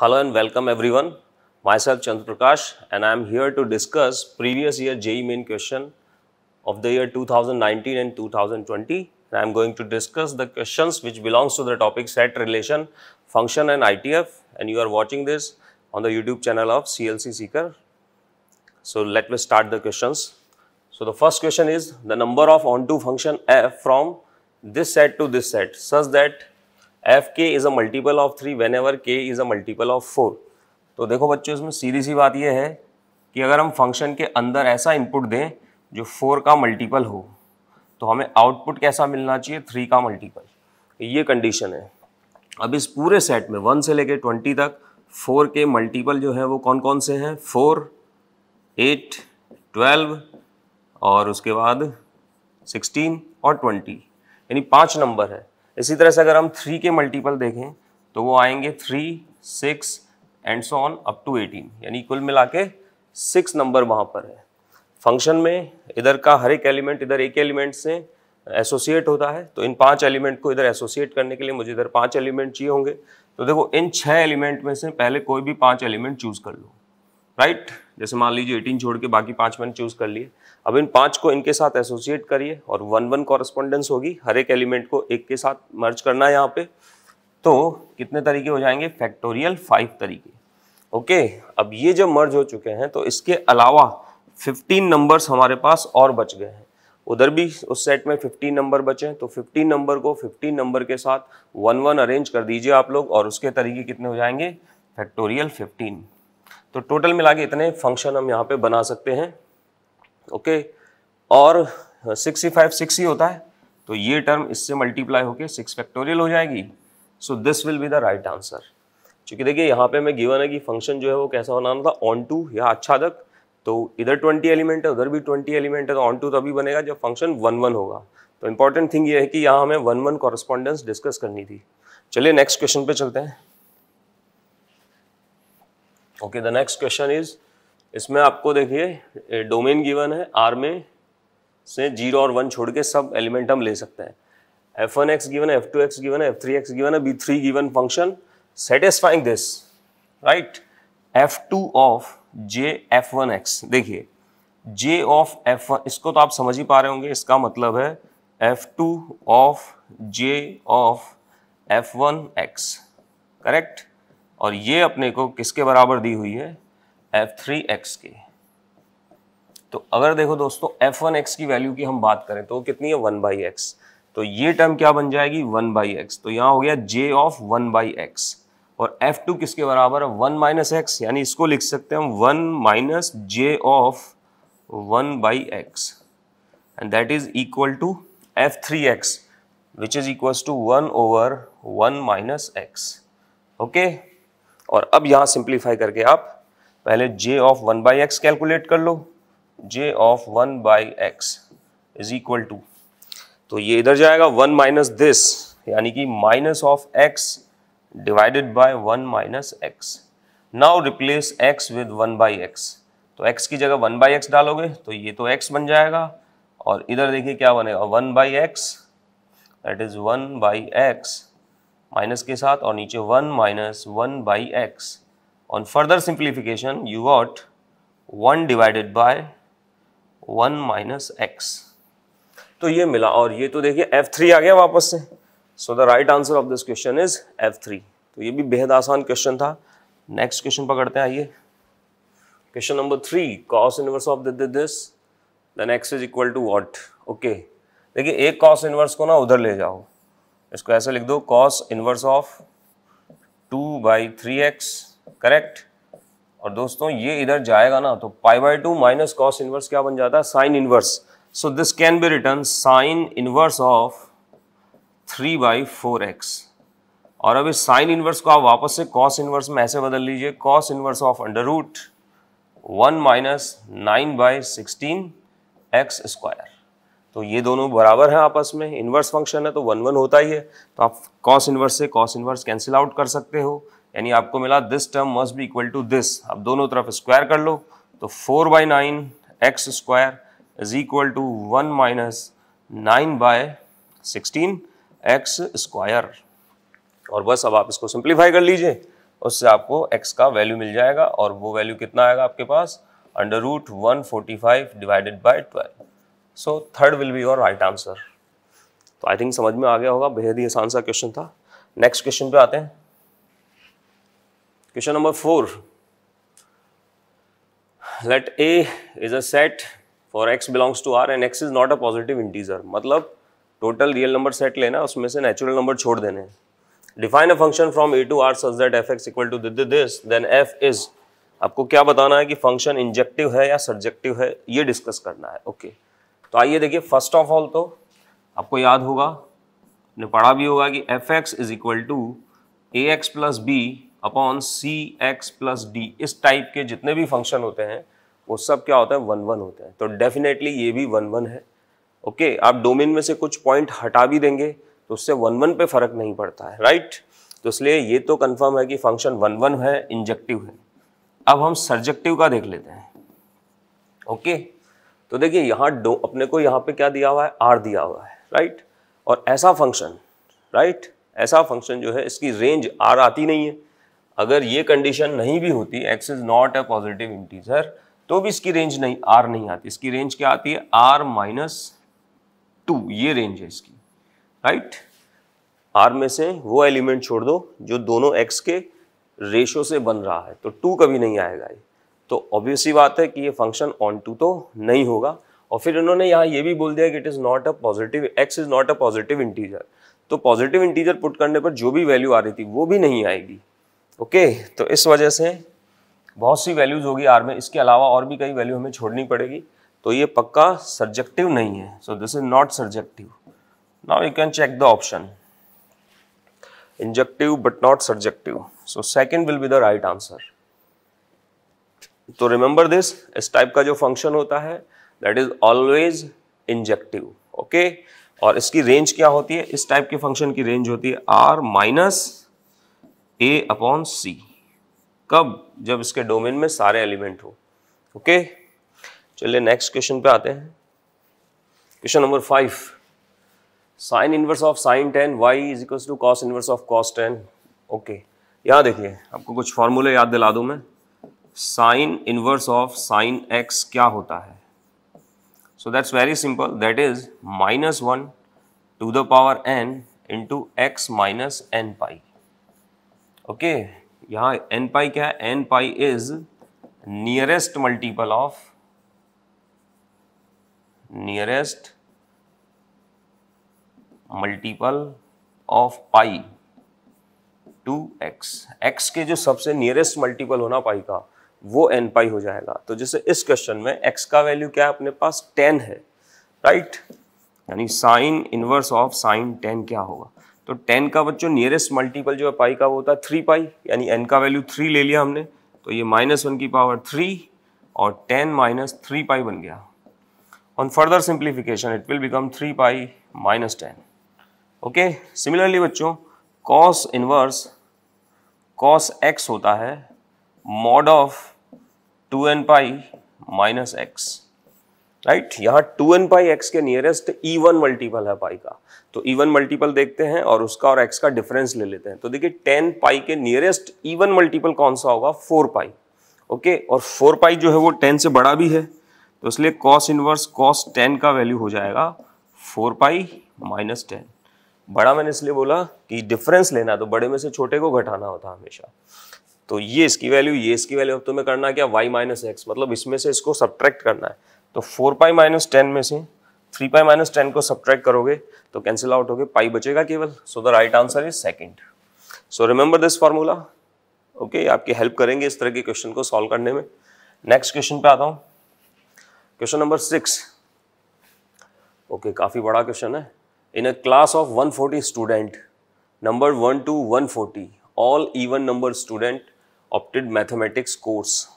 Hello and welcome everyone. Myself Chandra Prakash and I am here to discuss previous year JE main question of the year 2019 and 2020. And I am going to discuss the questions which belongs to the topic set relation, function and ITF and you are watching this on the YouTube channel of CLC Seeker. So let me start the questions. So the first question is the number of onto function f from this set to this set such that F K is a multiple of three whenever K is a multiple of four तो देखो बच्चों इसमें सीधी सी बात यह है कि अगर हम फंक्शन के अंदर ऐसा इनपुट दें जो फोर का मल्टीपल हो तो हमें आउटपुट कैसा मिलना चाहिए थ्री का मल्टीपल तो ये कंडीशन है अब इस पूरे सेट में वन से लेकर ट्वेंटी तक फोर के मल्टीपल जो है वो कौन कौन से हैं फोर एट ट्वेल्व और उसके बाद सिक्सटीन और ट्वेंटी यानी पाँच नंबर है इसी तरह से अगर हम थ्री के मल्टीपल देखें तो वो आएंगे three six and so on up to eighteen यानी कुल मिला के सिक्स नंबर वहाँ पर है फंक्शन में इधर का हर एक एलिमेंट इधर एक एलिमेंट से एसोसिएट होता है तो इन पांच एलिमेंट को इधर एसोसिएट करने के लिए मुझे इधर पांच एलिमेंट चाहिए होंगे तो देखो इन छह एलिमेंट में से पहले कोई भी पांच एलिमेंट चूज कर लो राइट जैसे मान लीजिए एटीन छोड़ के बाकी पांच मैंने चूज कर लिए अब इन पांच को इनके साथ एसोसिएट करिए और वन वन कॉरस्पॉन्डेंस होगी हर एक एलिमेंट को एक के साथ मर्ज करना है यहाँ पे तो कितने तरीके हो जाएंगे फैक्टोरियल फाइव तरीके ओके अब ये जब मर्ज हो चुके हैं तो इसके अलावा फिफ्टीन नंबर्स हमारे पास और बच गए हैं उधर भी उस सेट में 15 नंबर बचे हैं तो 15 नंबर को 15 नंबर के साथ वन वन अरेंज कर दीजिए आप लोग और उसके तरीके कितने हो जाएंगे फैक्टोरियल 15 तो टोटल मिला के इतने फंक्शन हम यहाँ पे बना सकते हैं ओके और ही फाइव सिक्स ही होता है तो ये टर्म इससे मल्टीप्लाई होके सिक्स फैक्टोरियल हो जाएगी so this will be the right answer क्योंकि देखिए यहाँ पे मैं गिवन है कि फंक्शन जो है वो कैसा बनाना था ऑन टू या आच्छादक तो इधर ट्वेंटी एलिमेंट है उधर भी ट्वेंटी एलिमेंट है तो ऑन टू तभी बनेगा जब फंक्शन वन वन होगा तो इंपॉर्टेंट थिंग ये है कि यहाँ हमें वन वन कॉरेस्पॉन्डेंस डिस्कस करनी थी चलिए नेक्स्ट क्वेश्चन पे चलते हैं okay the next question is इसमें आपको देखिए डोमेन गिवन है आर में से जीरो और वन छोड़ के सब एलिमेंट हम ले सकते हैं एफ वन एक्स गिवन है एफ टू एक्स गिवन है एफ थ्री एक्स गिवन है B three given function satisfying this right F two of J F one X देखिए जे ऑफ एफ वन इसको तो आप समझ ही पा रहे होंगे इसका मतलब है F two of J of F one X correct और ये अपने को किसके बराबर दी हुई है एफ थ्री एक्स के तो अगर देखो दोस्तों एफ वन एक्स की वैल्यू की हम बात करें तो कितनी है वन बाई एक्स तो ये टर्म क्या बन जाएगी वन बाई एक्स तो यहाँ हो गया J of one by X और एफ टू किसके बराबर है वन माइनस एक्स यानी इसको लिख सकते हैं one minus J of one by X and that is equal to F three X which is equal to one over one minus X okay और अब यहाँ सिंप्लीफाई करके आप पहले J of one by X calculate कर लो J of one by X is equal to तो ये इधर जाएगा वन माइनस दिस यानी कि minus of X divided by one minus X now replace X with one by X तो X की जगह वन बाई एक्स डालोगे तो ये तो एक्स बन जाएगा और इधर देखिए क्या बनेगा one by X that is one by X minus के साथ और नीचे one minus one by X on further simplification you what one divided by one minus X तो ये मिला और ये तो देखिए एफ थ्री आ गया वापस से so the right answer of this question is F three तो ये भी बेहद आसान क्वेश्चन था नेक्स्ट क्वेश्चन पकड़ते हैं आइए question number three cos inverse of this then x is equal to what okay देखिए एक कॉस इनवर्स को ना उधर ले जाओ इसको ऐसा लिख दो cos inverse of two by three x correct और दोस्तों ये इधर जाएगा ना तो pi by two minus cos inverse क्या बन जाता है sine inverse so this can be return sine inverse of three by four x और अभी साइन इनवर्स को आप वापस से कॉस इनवर्स में ऐसे बदल लीजिए cos inverse of under root one minus nine by sixteen x square तो ये दोनों बराबर हैं आपस में इन्वर्स फंक्शन है तो वन वन होता ही है तो आप कॉस इन्वर्स से कॉस इन्वर्स कैंसिल आउट कर सकते हो यानी आपको मिला दिस टर्म मस्ट भी इक्वल टू दिस आप दोनों तरफ स्क्वायर कर लो तो four by nine x square is equal to one minus nine by sixteen x square और बस अब आप इसको सिंप्लीफाई कर लीजिए उससे आपको एक्स का वैल्यू मिल जाएगा और वो वैल्यू कितना आएगा आपके पास under root one forty five divided by twelve so third will be your right answer तो आई थिंक समझ में आ गया होगा बेहद ही आसान सा क्वेश्चन था नेक्स्ट क्वेश्चन पे आते हैं question number four let A is a set for x belongs to R and x is not a positive integer मतलब टोटल रियल नंबर सेट लेना उसमें से नेचुरल नंबर छोड़ देने define a function from A to R such that f x equal to this then f is आपको क्या बताना है कि फंक्शन इंजेक्टिव है या सब्जेक्टिव है ये डिस्कस करना है ओके okay. तो आइए देखिए फर्स्ट ऑफ ऑल तो आपको याद होगा ने पढ़ा भी होगा कि f x is equal to a x plus b upon c x plus d इस टाइप के जितने भी फंक्शन होते हैं वो सब क्या होता है वन वन होते हैं तो डेफिनेटली ये भी वन वन है ओके okay, आप डोमेन में से कुछ पॉइंट हटा भी देंगे तो उससे वन वन पे फर्क नहीं पड़ता है राइट तो इसलिए ये तो कंफर्म है कि फंक्शन वन वन है इंजेक्टिव है अब हम सर्जेक्टिव का देख लेते हैं ओके okay? तो देखिए यहाँ डो अपने को यहाँ पे क्या दिया हुआ है आर दिया हुआ है राइट और ऐसा फंक्शन राइट ऐसा फंक्शन जो है इसकी रेंज आर आती नहीं है अगर ये कंडीशन नहीं भी होती x is not a positive integer तो भी इसकी रेंज नहीं आर नहीं आती इसकी रेंज क्या आती है आर माइनस टू ये रेंज है इसकी राइट आर में से वो एलिमेंट छोड़ दो जो दोनों एक्स के रेशो से बन रहा है तो टू कभी नहीं आएगा ये तो ऑब्वियसली बात है कि ये फंक्शन ऑन टू तो नहीं होगा और फिर इन्होंने यहाँ ये भी बोल दिया कि it is not a positive x is not a positive integer तो पॉजिटिव इंटीजर पुट करने पर जो भी वैल्यू आ रही थी वो भी नहीं आएगी ओके तो इस वजह से बहुत सी वैल्यूज़ होगी आर में इसके अलावा और भी कई वैल्यू हमें छोड़नी पड़ेगी तो ये पक्का सब्जेक्टिव नहीं है so this is not subjective now you can check the option injective but not subjective so second will be the right answer तो रिमेंबर दिस इस टाइप का जो फंक्शन होता है that is always injective okay और इसकी range क्या होती है इस टाइप के फंक्शन की रेंज होती है R minus a upon c कब जब इसके डोमेन में सारे एलिमेंट हो ओके चलिए नेक्स्ट क्वेश्चन पे आते हैं question number five sine inverse of sine ten y is equal to cos inverse of cos ten okay यहां देखिए आपको कुछ फॉर्मूले याद दिला दू मैं sine inverse of sine x क्या होता है so that's very simple that is minus one to the power n into x minus n pi okay यहाँ एन पाई क्या है n pi is nearest multiple of nearest multiple of pi two x x के जो सबसे nearest multiple होना पाई का वो N पाई हो जाएगा तो जैसे इस क्वेश्चन में एक्स का वैल्यू क्या है अपने पास टेन है राइट यानी sine inverse of sine ten क्या होगा तो टेन का बच्चों नियरेस्ट मल्टीपल जो है पाई का वो होता है थ्री पाई यानी एन का वैल्यू थ्री ले लिया हमने तो ये माइनस वन की पावर थ्री और टेन माइनस थ्री पाई बन गया on further simplification it will become three pi minus ten okay similarly बच्चों कॉस इनवर्स कॉस एक्स होता है mod of to N pi minus x right यहां to N pi x के nearest ई e one multiple है पाई का तो ई e one multiple देखते हैं और उसका और एक्स का डिफरेंस ले लेते हैं तो देखिए टेन पाई के नियरेस्ट ई e वन मल्टीपल कौन सा होगा फोर पाई ओके और फोर पाई जो है वो टेन से बड़ा भी है तो इसलिए कॉस इनवर्स कॉस टेन का वैल्यू हो जाएगा फोर पाई माइनस टेन बड़ा मैंने इसलिए बोला कि डिफरेंस लेना तो बड़े में से छोटे को घटाना होता हमेशा तो ये इसकी वैल्यू ये इसकी वैल्यू अब तुम्हें करना क्या वाई माइनस एक्स मतलब इसमें से इसको सब्ट्रैक्ट करना है तो फोर पाई माइनस टेन में से थ्री पाई माइनस टेन को सब्ट्रैक्ट करोगे तो कैंसिल आउट होगे पाई बचेगा केवल so the right answer is second so remember this formula okay आपकी हेल्प करेंगे इस तरह के क्वेश्चन को सॉल्व करने में नेक्स्ट क्वेश्चन पे आता हूँ क्वेश्चन नंबर सिक्स ओके काफ़ी बड़ा क्वेश्चन है in a class of forty student number one two forty all even number student opted mathematics course.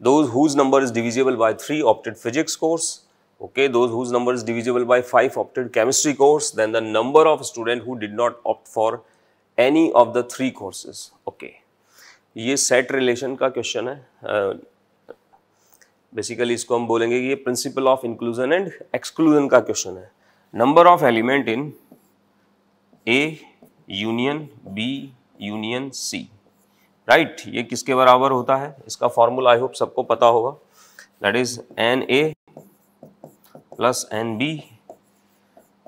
Those whose number is divisible by 3 opted physics course. Okay, those whose number is divisible by 5 opted chemistry course. Then the number of student who did not opt for any of the three courses. Okay, ये set relation का question है basically इसको हम बोलेंगे कि ये principle of inclusion and exclusion का question है number of element in A union B union C right ये किसके बराबर होता है इसका फॉर्मूला आई होप सबको पता होगा that is n A plus n B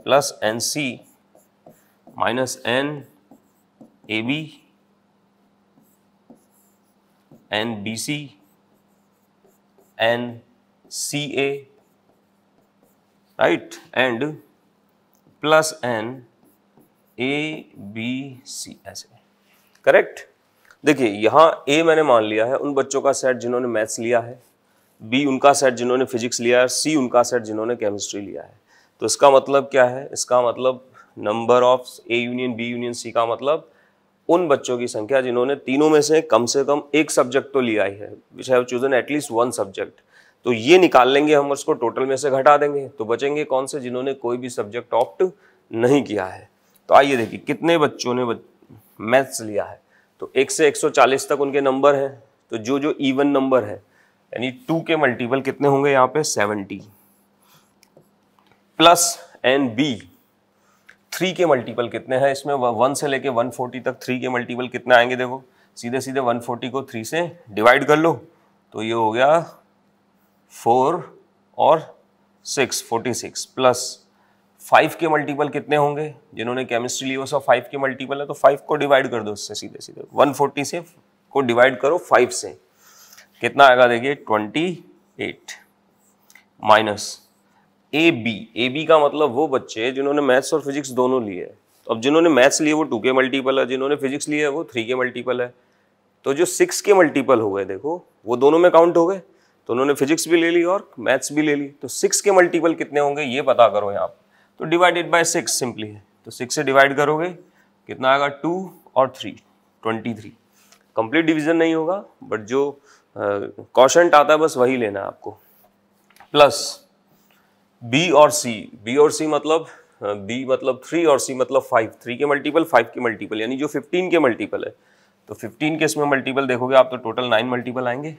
plus n C minus n A B n B C n C A right and plus n A B C ऐसे करेक्ट देखिए यहाँ ए मैंने मान लिया है उन बच्चों का सेट जिन्होंने मैथ्स लिया है बी उनका सेट जिन्होंने फिजिक्स लिया है सी उनका सेट जिन्होंने केमिस्ट्री लिया है तो इसका मतलब क्या है इसका मतलब number of A union B union C का मतलब उन बच्चों की संख्या जिन्होंने तीनों में से कम से कम एक सब्जेक्ट तो लिया ही है which have chosen at least one subject तो ये निकाल लेंगे हम उसको टोटल में से घटा देंगे तो बचेंगे कौन से जिन्होंने कोई भी सब्जेक्ट ऑप्ट नहीं किया है तो आइए देखिए कितने बच्चों ने मैथ्स लिया है तो एक से 140 तक उनके नंबर हैं तो जो जो इवन नंबर है यानी टू के मल्टीपल कितने होंगे यहाँ पे 70 प्लस एन बी थ्री के मल्टीपल कितने हैं इसमें वन से लेके 140 तक थ्री के मल्टीपल कितने आएंगे देखो सीधे सीधे 140 को थ्री से डिवाइड कर लो तो ये हो गया फोर और six forty six plus five के मल्टीपल कितने होंगे जिन्होंने केमिस्ट्री ली वो सब फाइव के मल्टीपल है तो फाइव को डिवाइड कर दो उससे सीधे सीधे वन फोर्टी से को डिवाइड करो फाइव से कितना आएगा देखिए twenty eight minus A B A B का मतलब वो बच्चे जिन्होंने मैथ्स और फिजिक्स दोनों लिए है तो अब जिन्होंने मैथ्स लिए वो टू के मल्टीपल है जिन्होंने फिजिक्स लिए है वो थ्री के मल्टीपल है तो जो सिक्स के मल्टीपल हो गए देखो वो दोनों में काउंट हो गए तो उन्होंने फिजिक्स भी ले ली और मैथ्स भी ले ली तो सिक्स के मल्टीपल कितने होंगे ये पता करो यहाँ पर तो डिवाइडेड बाय सिक्स सिंपली है तो सिक्स से डिवाइड करोगे कितना आएगा टू और three twenty three complete division नहीं होगा बट जो कॉशंट आता है बस वही लेना है आपको प्लस बी और सी बी और सी मतलब बी मतलब थ्री और सी मतलब फाइव थ्री के मल्टीपल फाइव के मल्टीपल यानी जो फिफ्टीन के मल्टीपल है तो फिफ्टीन के इसमें मल्टीपल देखोगे आप तो टोटल नाइन मल्टीपल आएंगे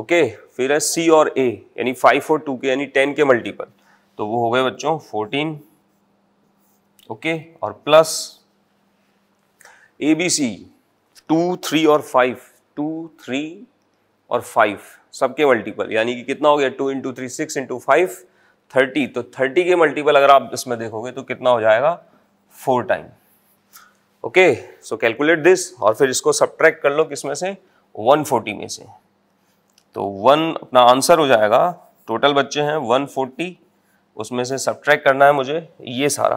ओके फिर है सी और ए यानी फाइव और टू के यानी टेन के मल्टीपल तो वो हो गए बच्चों फोर्टीन ओके और plus A B C two three और फाइव टू थ्री और फाइव सबके मल्टीपल यानी कि कितना हो गया two into three six into five thirty तो थर्टी के मल्टीपल अगर आप इसमें देखोगे तो कितना हो जाएगा four time okay so calculate this और फिर इसको सब्ट्रैक्ट कर लो किसमें से वन फोर्टी में से तो वन अपना आंसर हो जाएगा टोटल बच्चे हैं वन फोर्टी उसमें से सब्ट्रैक करना है मुझे ये सारा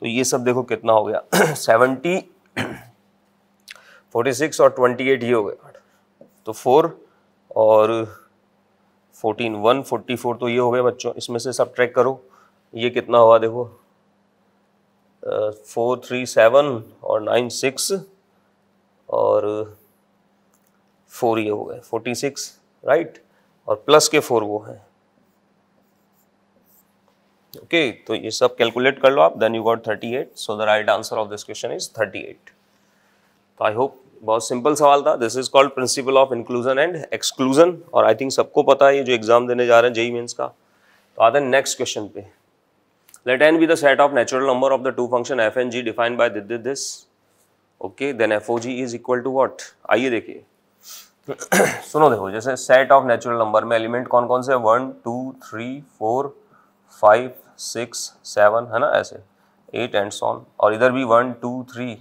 तो ये सब देखो कितना हो गया सेवेंटी फोर्टी सिक्स और ट्वेंटी एट ये हो गया तो फोर और फोर्टीन वन फोर्टी फोर तो ये हो गया बच्चों इसमें से सब ट्रैक करो ये कितना हुआ देखो फोर थ्री सेवन और नाइन सिक्स और फोर ये हो गए फोर्टी सिक्स राइट और प्लस के फोर वो हैं ओके तो ये सब कैलकुलेट कर लो आप then you got thirty eight so the right answer of this question is thirty eight तो आई होप बहुत सिंपल सवाल था this is called principle of inclusion and exclusion और आई थिंक सबको पता है ये जो एग्जाम देने जा रहे हैं जेई मेन्स का तो आते हैं नेक्स्ट क्वेश्चन पे let N be the set of natural number of the two function f and g defined by this this okay then f O ji is equal to what आइए देखिए सुनो देखो जैसे सेट ऑफ नेचुरल नंबर में element कौन कौन से one two three four five six seven है ना ऐसे एट एंड सॉन और इधर भी one two three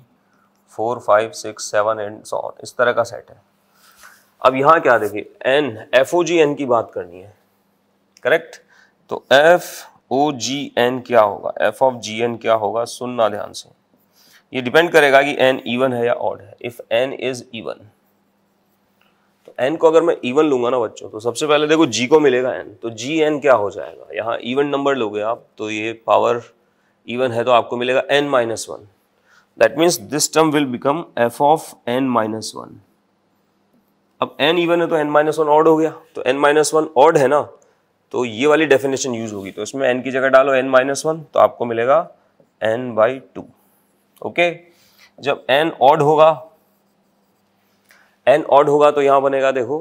four five six seven and so on इस तरह का सेट है अब यहाँ क्या देखिए एन एफ ओ जी एन की बात करनी है करेक्ट तो एफ ओ जी एन क्या होगा एफ ऑफ जी एन क्या होगा सुनना ध्यान से ये डिपेंड करेगा कि एन इवन है या ऑड है if n is even n को अगर मैं इवन लूंगा ना बच्चों तो सबसे पहले देखो जी को मिलेगा एन तो जी एन क्या हो जाएगा यहाँ इवन नंबर लोगे आप तो ये पावर इवन है तो आपको मिलेगा n minus one that means this term will become f of n minus one अब एन इवन है तो एन माइनस वन ऑड हो गया तो एन माइनस वन ऑड है ना तो ये वाली डेफिनेशन यूज होगी तो इसमें एन की जगह डालो एन माइनस वन तो आपको मिलेगा एन बाई टू ओके जब एन ऑड होगा एन ऑड होगा तो यहां बनेगा देखो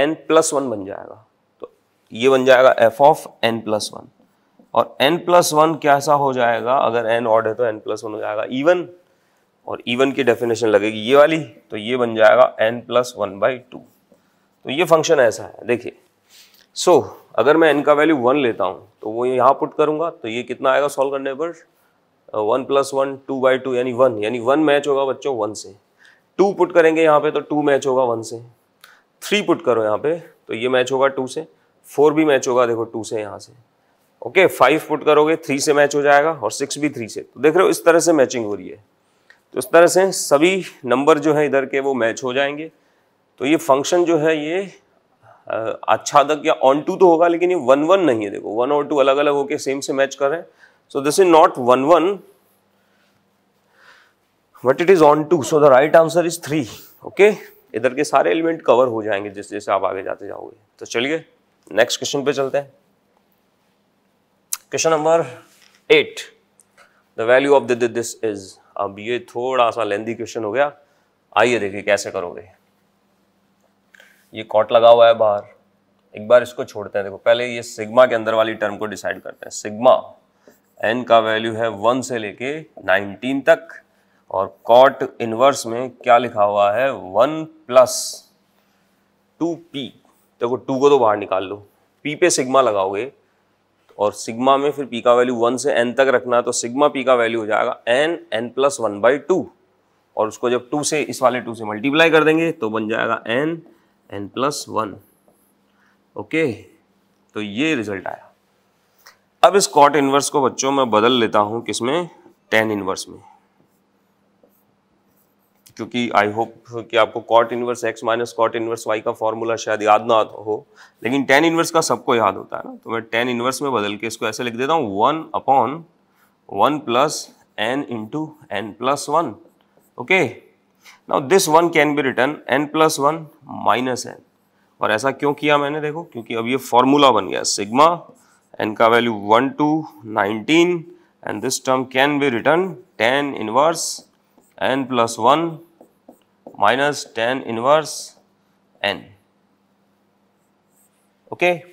एन प्लस वन बन जाएगा तो ये बन जाएगा f of n plus one और एन प्लस वन कैसा हो जाएगा अगर एन ऑड है तो एन प्लस वन हो जाएगा इवन और इवन की डेफिनेशन लगेगी ये वाली तो ये बन जाएगा n plus one by two तो ये फंक्शन ऐसा है देखिए सो so, अगर मैं एन का वैल्यू वन लेता हूँ तो वो यहाँ पुट करूंगा तो ये कितना आएगा सॉल्व करने पर one plus one two by two यानी वन यानी वन मैच होगा बच्चों वन से टू पुट करेंगे यहाँ पे तो टू मैच होगा वन से थ्री पुट करो यहाँ पे तो ये मैच होगा टू से फोर भी मैच होगा देखो टू से यहाँ से ओके फाइव पुट करोगे थ्री से मैच हो जाएगा और सिक्स भी थ्री से तो देख रहे हो इस तरह से मैचिंग हो रही है तो इस तरह से सभी नंबर जो है इधर के वो मैच हो जाएंगे तो ये फंक्शन जो है ये आच्छादक या ऑन टू तो होगा लेकिन ये वन वन नहीं है देखो वन और टू अलग अलग होके सेम से मैच कर रहे हैं so this is not one one but it is onto so the right answer is three okay इधर के सारे एलिमेंट कवर हो जाएंगे जिस जैसे आप आगे जाते जाओगे तो चलिए नेक्स्ट क्वेश्चन पे चलते हैं question number eight the value of this is अब ये थोड़ा सा लेंदी क्वेश्चन हो गया आइए देखिए कैसे करोगे ये कॉट लगा हुआ है बाहर एक बार इसको छोड़ते हैं देखो पहले ये सिग्मा के अंदर वाली टर्म को डिसाइड करते हैं सिग्मा एन का वैल्यू है वन से लेके नाइनटीन तक और कॉट इनवर्स में क्या लिखा हुआ है वन प्लस टू पी देखो टू को तो बाहर निकाल लो पी पे सिग्मा लगाओगे और सिग्मा में फिर पी का वैल्यू वन से एन तक रखना है तो सिग्मा पी का वैल्यू हो जाएगा n n plus one by two और उसको जब टू से इस वाले टू से मल्टीप्लाई कर देंगे तो बन जाएगा n n plus one okay तो ये रिजल्ट आया अब इस कॉट इन्वर्स को बच्चों में बदल लेता हूँ किसमें टेन इन्वर्स में क्योंकि आई होप कि आपको cot inverse x minus cot inverse y का फॉर्मूला शायद याद ना हो लेकिन टेन इनवर्स का सबको याद होता है ना तो मैं टेन इनवर्स में बदल के इसको ऐसे लिख देता हूँ one upon one plus n into n plus one okay now this one can be written n plus one minus n और ऐसा क्यों किया मैंने देखो क्योंकि अब ये फॉर्मूला बन गया सिग्मा एन का value one to nineteen and this term can be written tan inverse n plus one Minus 10 inverse n. Okay.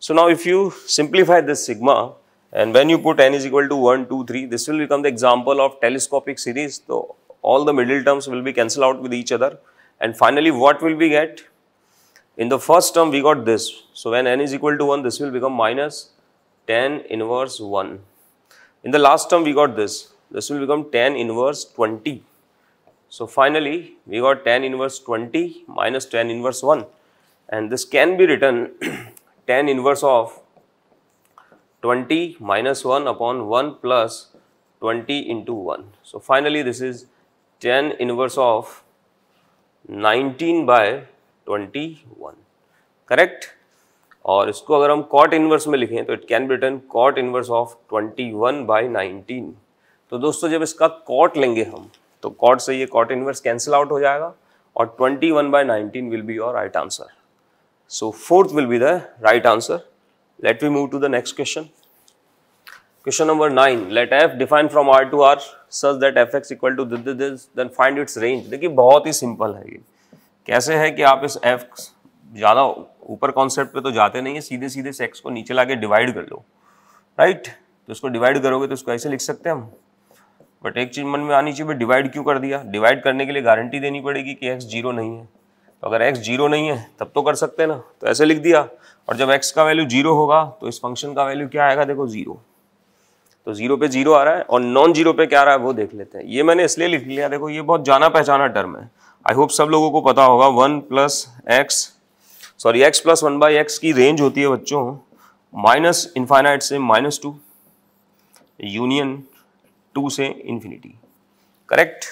So, now if you simplify this sigma and when you put n is equal to 1, 2, 3, this will become the example of telescopic series. So, all the middle terms will be cancelled out with each other and finally, what will we get? In the first term, we got this. So, when n is equal to 1, this will become 10 inverse 1. In the last term, we got this. This will become 10 inverse 20. So finally, we got tan inverse 20 minus tan inverse 1 and this can be written tan inverse of 20 minus 1 upon 1 plus 20 into 1. So finally, this is tan inverse of 19 by 21, correct? और इसको अगर हम cot inverse में लिखें तो it can be written cot inverse of 21 by 19 तो दोस्तों जब इसका cot लेंगे हम तो कॉट से ये कॉट इनवर्स कैंसिल आउट हो जाएगा और 21 one by nineteen will be your right answer so fourth will be the right answer let we move to the next question question number nine let f define from R to R such that f x equal to this then find its range देखिए बहुत ही simple है ये कैसे है कि आप इस F ज़्यादा ऊपर कॉन्सेप्ट पे तो जाते नहीं है सीधे सीधे सेक्स को नीचे लाके डिवाइड कर लो राइट right? तो इसको डिवाइड करोगे तो इसको ऐसे लिख सकते हैं हम बट एक चीज़ मन में आनी चाहिए डिवाइड क्यों कर दिया डिवाइड करने के लिए गारंटी देनी पड़ेगी कि एक्स जीरो नहीं है तो अगर एक्स जीरो नहीं है तब तो कर सकते ना तो ऐसे लिख दिया और जब एक्स का वैल्यू जीरो होगा तो इस फंक्शन का वैल्यू क्या आएगा देखो जीरो तो जीरो पे जीरो आ रहा है और नॉन जीरो पे क्या आ रहा है वो देख लेते हैं ये मैंने इसलिए लिख लिया देखो ये बहुत जाना पहचाना टर्म है आई होप सब लोगों को पता होगा one plus x sorry x plus one by x की रेंज होती है बच्चों माइनस इनफाइनाइट से माइनस टू यूनियन टू से इन्फिनिटी करेक्ट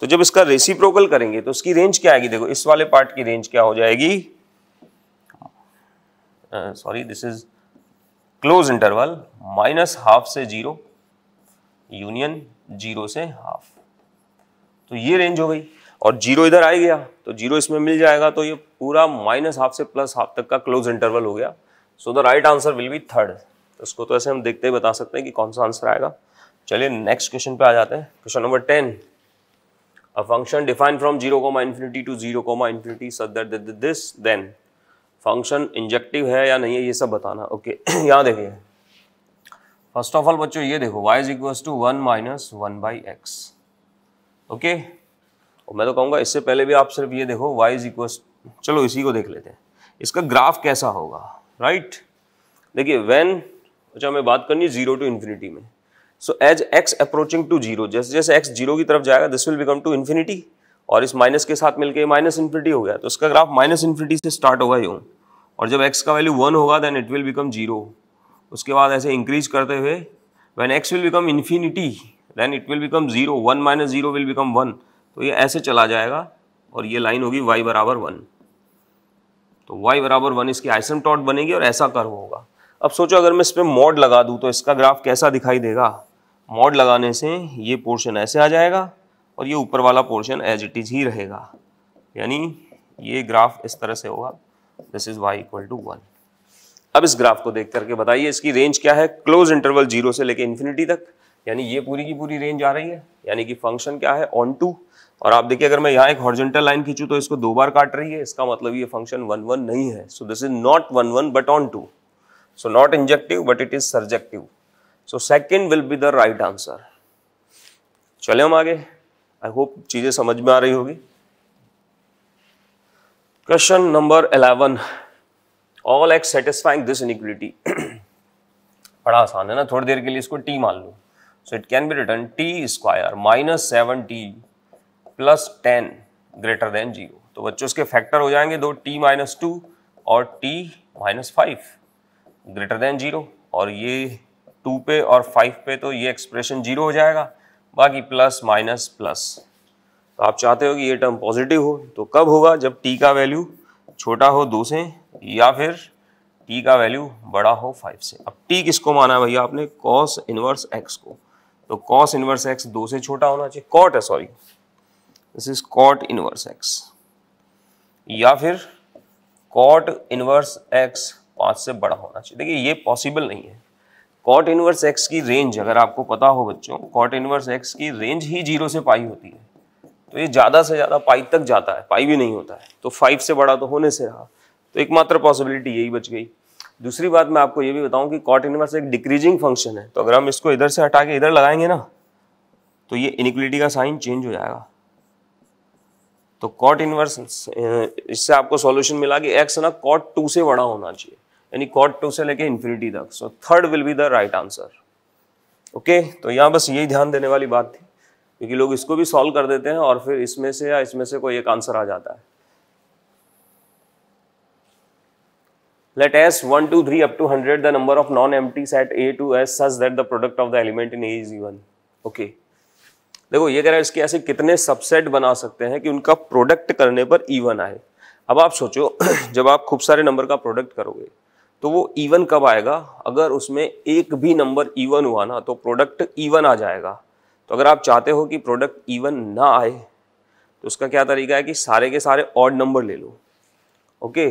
तो जब इसका रेसिप्रोकल करेंगे तो उसकी रेंज क्या आएगी देखो इस वाले पार्ट की रेंज क्या हो जाएगी sorry this is close interval minus half से जीरो यूनियन जीरो से हाफ तो ये रेंज हो गई और जीरो इधर आ गया तो जीरो इसमें मिल जाएगा तो ये पूरा माइनस हाफ से प्लस हाफ तक का क्लोज इंटरवल हो गया so the right answer will be third उसको तो ऐसे हम देखते ही बता सकते हैं कि कौन सा आंसर आएगा चलिए नेक्स्ट क्वेश्चन पे आ जाते हैं question number ten a function define from zero comma infinity to zero comma infinity this then function injective है या नहीं है ये सब बताना ओके यहाँ देखिए फर्स्ट ऑफ ऑल बच्चों ये देखो y is equal to one minus one by x okay और मैं तो कहूँगा इससे पहले भी आप सिर्फ ये देखो y इज इक्वल चलो इसी को देख लेते हैं इसका ग्राफ कैसा होगा राइट देखिए वेन अच्छा हमें बात करनी है जीरो टू इन्फिनिटी में so as x approaching to zero जैसे जैसे एक्स जीरो की तरफ जाएगा this will become to infinity और इस माइनस के साथ मिलकर माइनस इन्फिनिटी हो गया तो इसका ग्राफ माइनस इन्फिनिटी से स्टार्ट होगा यूँ और जब एक्स का वैल्यू वन होगा then it will become zero उसके बाद ऐसे इंक्रीज करते हुए when x will become infinity then it will become zero one minus zero will become one तो ये ऐसे चला जाएगा और ये लाइन होगी वाई बराबर वन तो वाई बराबर वन इसकी आइसम टॉट बनेगी और ऐसा कर्व होगा अब सोचो अगर मैं इस पर मॉड लगा दूँ तो इसका ग्राफ कैसा दिखाई देगा मॉड लगाने से ये पोर्शन ऐसे आ जाएगा और ये ऊपर वाला पोर्शन एज इट इज़ ही रहेगा यानी ये ग्राफ इस तरह से होगा this is y equal to one अब इस ग्राफ को देख करके बताइए इसकी रेंज क्या है क्लोज इंटरवल जीरो से लेके इन्फिनिटी तक यानी ये पूरी की पूरी रेंज आ रही है यानी कि फंक्शन क्या है ऑन टू और आप देखिए अगर मैं यहाँ एक हॉर्जेंटल लाइन खींचू तो इसको दो बार काट रही है इसका मतलब ये फंक्शन वन वन नहीं है so this is not one one but onto so not injective but it is surjective so second will be the right answer चले हम आगे आई होप चीजें समझ में आ रही होगी question number eleven all x satisfying this inequality बड़ा आसान है ना थोड़ी देर के लिए इसको टी मान लो so it can be written t square minus seven t plus ten greater than zero तो बच्चों इसके फैक्टर हो जाएंगे दो टी माइनस टू और t minus five greater than zero और ये टू पे और फाइव पे तो ये एक्सप्रेशन जीरो हो जाएगा बाकी प्लस माइनस प्लस तो आप चाहते हो कि ये टर्म पॉजिटिव हो तो कब होगा जब टी का वैल्यू छोटा हो दो से या फिर टी का वैल्यू बड़ा हो फाइव से अब टी किसको माना है भैया आपने कॉस इनवर्स एक्स को तो कॉस इनवर्स एक्स दो से छोटा होना चाहिए कॉट है sorry this is cot inverse x या फिर कॉट इनवर्स एक्स पाँच से बड़ा होना चाहिए देखिए ये पॉसिबल नहीं है कॉट इनवर्स एक्स की रेंज अगर आपको पता हो बच्चों कॉट इनवर्स एक्स की रेंज ही जीरो से पाई होती है तो ये ज़्यादा से ज़्यादा पाई तक जाता है पाई भी नहीं होता है तो फाइव से बड़ा तो होने से रहा तो एकमात्र पॉसिबिलिटी यही बच गई दूसरी बात मैं आपको ये भी बताऊं कि कॉट इनवर्स एक डिक्रीजिंग फंक्शन है तो अगर हम इसको इधर से हटा के इधर लगाएंगे ना तो ये इनिक्वलिटी का साइन चेंज हो जाएगा तो कॉट इनवर्स इससे आपको सॉल्यूशन मिला कि एक्स ना कॉट टू से बड़ा होना चाहिए यानी कॉट टू से लेके इन्फिनिटी तक so third will be the right answer okay तो यहाँ बस यही ध्यान देने वाली बात थी क्योंकि लोग इसको भी सॉल्व कर देते हैं और फिर इसमें से या इसमें से कोई एक आंसर आ जाता है let s 1 2 3 up to 100 the number of non empties at a to s such that the product of the element in a is even okay देखो ये कह रहा है इसके ऐसे कितने सबसेट बना सकते हैं कि उनका प्रोडक्ट करने पर इवन आए अब आप सोचो जब आप खूब सारे नंबर का प्रोडक्ट करोगे तो वो इवन कब आएगा अगर उसमें एक भी नंबर इवन हुआ ना तो प्रोडक्ट इवन आ जाएगा तो अगर आप चाहते हो कि प्रोडक्ट इवन ना आए तो उसका क्या तरीका है कि सारे के सारे ऑड नंबर ले लो ओके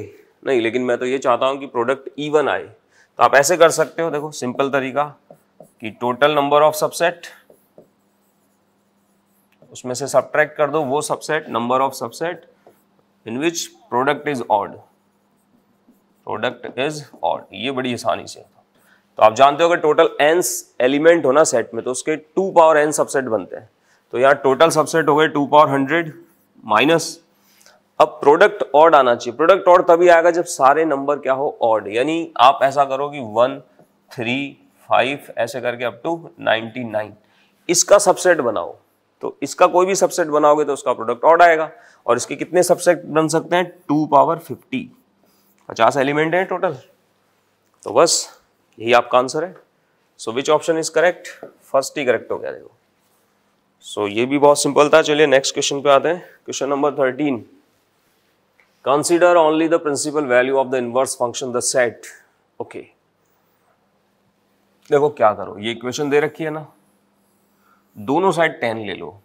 नहीं लेकिन मैं तो ये चाहता हूँ कि प्रोडक्ट इवन आए तो आप ऐसे कर सकते हो देखो सिंपल तरीका कि टोटल नंबर ऑफ सबसेट उसमें से सब्ट्रैक्ट कर दो वो subset number of subset in which product is odd product is odd ये बड़ी आसानी से तो आप जानते हो अगर टोटल एन एलिमेंट हो ना सेट में तो उसके टू पावर एन सबसेट बनते हैं तो यहाँ टोटल सबसेट हो गए टू पावर हंड्रेड माइनस अब प्रोडक्ट ऑड आना चाहिए प्रोडक्ट ऑड तभी आएगा जब सारे नंबर क्या हो ऑड यानी आप ऐसा करो कि वन थ्री फाइव ऐसे करके अप टू नाइनटी नाइन इसका सबसेट बनाओ तो इसका कोई भी सबसेट बनाओगे तो उसका प्रोडक्ट ऑड आएगा और इसके कितने सबसेट बन सकते हैं टू पावर फिफ्टी पचास एलिमेंट हैं टोटल तो बस यही आपका आंसर है so which option is correct first ही करेक्ट हो गया देखो सो so, ये भी बहुत सिंपल था चलिए नेक्स्ट क्वेश्चन पे आते हैं question number thirteen consider only the principal value of the inverse function the set okay देखो क्या करो ये क्वेश्चन दे रखी है ना दोनों साइड टेन ले लो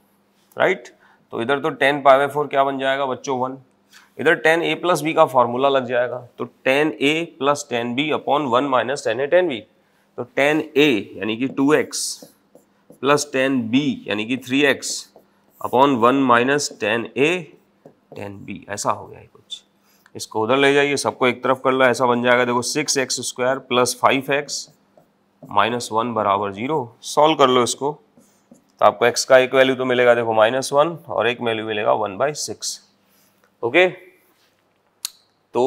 राइट right? तो इधर तो टेन पावे फोर क्या बन जाएगा बच्चों वन इधर टेन ए प्लस बी का फॉर्मूला लग जाएगा तो tan a plus tan b upon one minus tan a tan b तो टेन ए यानी कि two x plus tan b यानी कि three x upon one minus tan a tan b ऐसा हो गया है कुछ इसको उधर ले जाइए सबको एक तरफ कर लो ऐसा बन जाएगा देखो six x square plus five x minus one बराबर जीरो सॉल्व कर लो इसको तो आपको एक्स का एक वैल्यू तो मिलेगा देखो माइनस वन और एक वैल्यू मिलेगा वन बाई सिक्स ओके तो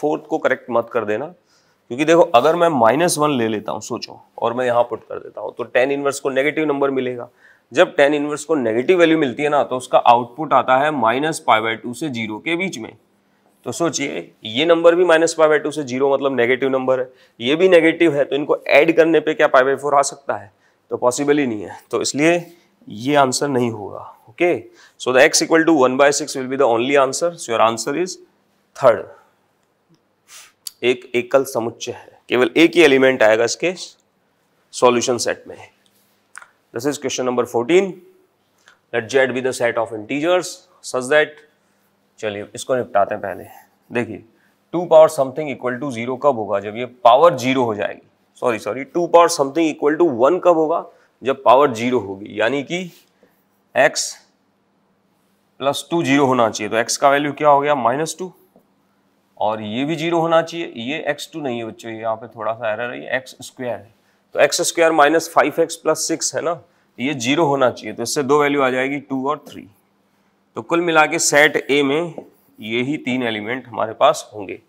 फोर्थ को करेक्ट मत कर देना क्योंकि देखो अगर मैं माइनस वन ले लेता हूं सोचो और मैं यहां पुट कर देता हूं तो टेन इनवर्स को नेगेटिव नंबर मिलेगा जब टेन इनवर्स को नेगेटिव वैल्यू मिलती है ना तो उसका आउटपुट आता है माइनस पाई बाई टू से जीरो के बीच में तो सोचिए ये नंबर भी माइनस पाई बाई टू से जीरो मतलब नेगेटिव नंबर है ये भी नेगेटिव है तो इनको एड करने पर क्या पाई बाई फोर आ सकता है तो पॉसिबल ही नहीं है तो इसलिए ये आंसर नहीं होगा okay so the x equal to one by six will be the only answer so your answer is third एक एकल समुच्चय है केवल एक ही एलिमेंट आएगा इसके सॉल्यूशन सेट में this is question number fourteen let Z be the set of integers such that चलिए इसको निपटाते हैं पहले देखिए two power something equal to zero कब होगा जब ये पावर जीरो हो जाएगी sorry sorry two power something equal to one कब होगा जब पावर जीरो होगी यानी कि एक्स प्लस टू जीरो होना चाहिए तो एक्स का वैल्यू क्या हो गया माइनस टू और ये भी जीरो होना चाहिए ये एक्स टू नहीं है बच्चों यहाँ पे थोड़ा सा एरर है ये एक्स स्क्वायर है तो x square minus five x plus six है ना ये जीरो होना चाहिए तो इससे दो वैल्यू आ जाएगी टू और थ्री तो कुल मिला के सेट ए में ये ही तीन एलिमेंट हमारे पास होंगे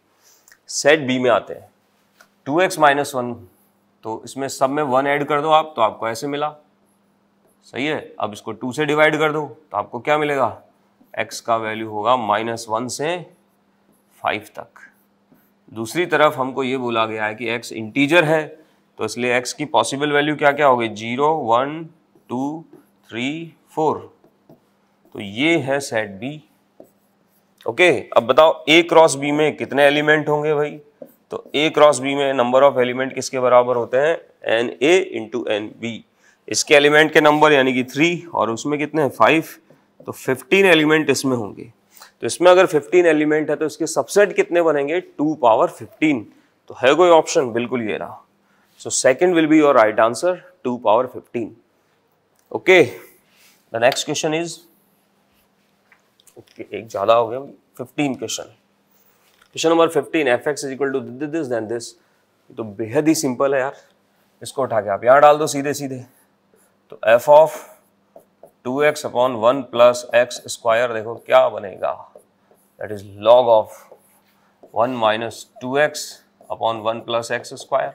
सेट बी में आते हैं टू एक्स माइनस वन तो इसमें सब में वन ऐड कर दो आप तो आपको ऐसे मिला सही है अब इसको टू से डिवाइड कर दो तो आपको क्या मिलेगा एक्स का वैल्यू होगा माइनस वन से फाइव तक दूसरी तरफ हमको ये बोला गया है कि एक्स इंटीजर है तो इसलिए एक्स की पॉसिबल वैल्यू क्या क्या होगी zero one two three four तो ये है सेट बी ओके अब बताओ ए क्रॉस बी में कितने एलिमेंट होंगे भाई तो ए क्रॉस बी में नंबर ऑफ एलिमेंट किसके बराबर होते हैं n A into n B इसके एलिमेंट के नंबर यानी कि थ्री और उसमें कितने हैं फाइव तो फिफ्टीन एलिमेंट इसमें होंगे तो इसमें अगर फिफ्टीन एलिमेंट है तो इसके सबसेट कितने बनेंगे टू पावर फिफ्टीन तो है कोई ऑप्शन बिल्कुल ये रहा so second will be your right answer two power fifteen okay the next question is okay एक ज़्यादा हो गया fifteen question question number fifteen f x is equal to this this then this तो बेहद ही सिंपल है यार इसको उठा के आप यहाँ डाल दो सीधे सीधे तो F of two x upon one plus x square देखो क्या बनेगा that is log of one minus two x upon one plus x square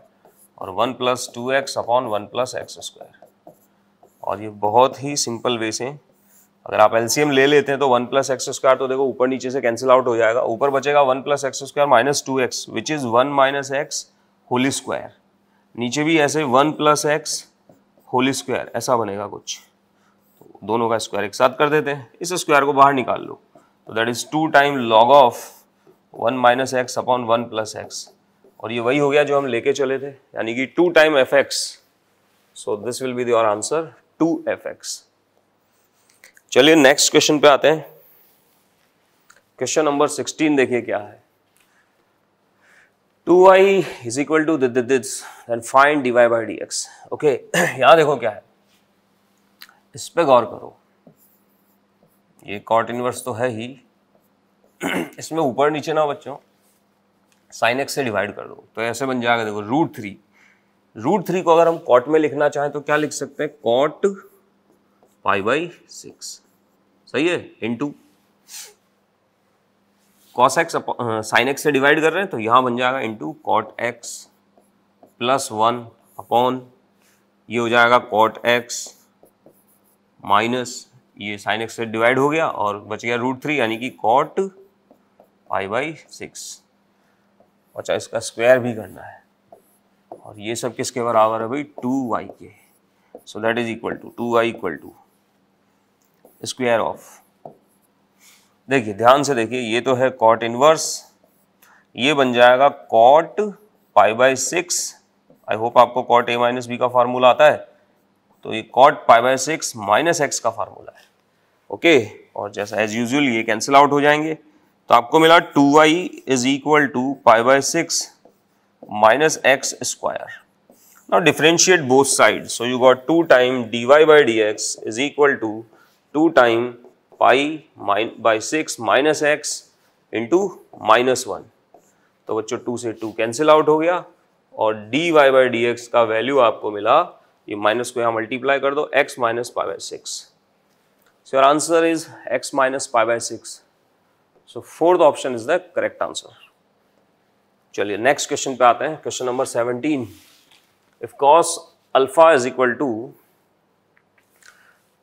और one plus two x upon one plus x square और ये बहुत ही simple way से अगर आप एलसीएम ले लेते हैं तो वन प्लस एक्स स्क्वायर तो देखो ऊपर नीचे से कैंसिल आउट हो जाएगा ऊपर बचेगा one plus x square minus two x which is one minus x whole square नीचे भी ऐसे one plus x whole square ऐसा बनेगा कुछ तो दोनों का स्क्वायर एक साथ कर देते हैं इस स्क्वायर को बाहर निकाल लो तो that is two time log of one minus x upon one plus x और ये वही हो गया जो हम लेके चले थे यानी कि two time f x so this will be your answer two f x चलिए नेक्स्ट क्वेश्चन पे आते हैं क्वेश्चन नंबर सिक्सटीन देखिए क्या है two I is equal to this d y by D x okay यहां देखो क्या है इस पे गौर करो ये कॉट इनवर्स तो है ही इसमें ऊपर नीचे ना बच्चों साइन एक्स से डिवाइड कर दो तो ऐसे बन जाएगा देखो रूट थ्री रूट थ्री को अगर हम कॉट में लिखना चाहें तो क्या लिख सकते हैं कॉट पाई बाई सिक्स सही है into cos x sine x से डिवाइड कर रहे हैं तो यहाँ बन जाएगा into cot x plus one upon ये हो जाएगा कॉट एक्स माइनस ये साइन एक्स से डिवाइड हो गया और बच गया रूट थ्री यानी कि कॉट पाई बाई सिक्स अच्छा इसका स्क्वायर भी करना है और ये सब किसके बराबर है भाई टू वाई के so that is equal to two y equal to square of देखिए ध्यान से देखिए ये तो है कॉट इनवर्स ये बन जाएगा cot pi by six I hope आपको कॉट ए माइनस बी का फार्मूला आता है तो ये cot pi by six minus x का फार्मूला है ओके और जैसा एज यूजल ये कैंसिल आउट हो जाएंगे तो आपको मिला two y is equal to pi by six minus x square now both side so you got two time d y dy d x is equal to to time pi minus by six minus x into minus one तो बच्चों to से to cancel out हो गया और d y by D x का value आपको मिला ये माइनस को यहाँ मल्टीप्लाई कर दो x minus pi by six so your answer is x minus pi by six so fourth option is the correct answer चलिए नेक्स्ट क्वेश्चन पे आते हैं question number seventeen if cos alpha is equal to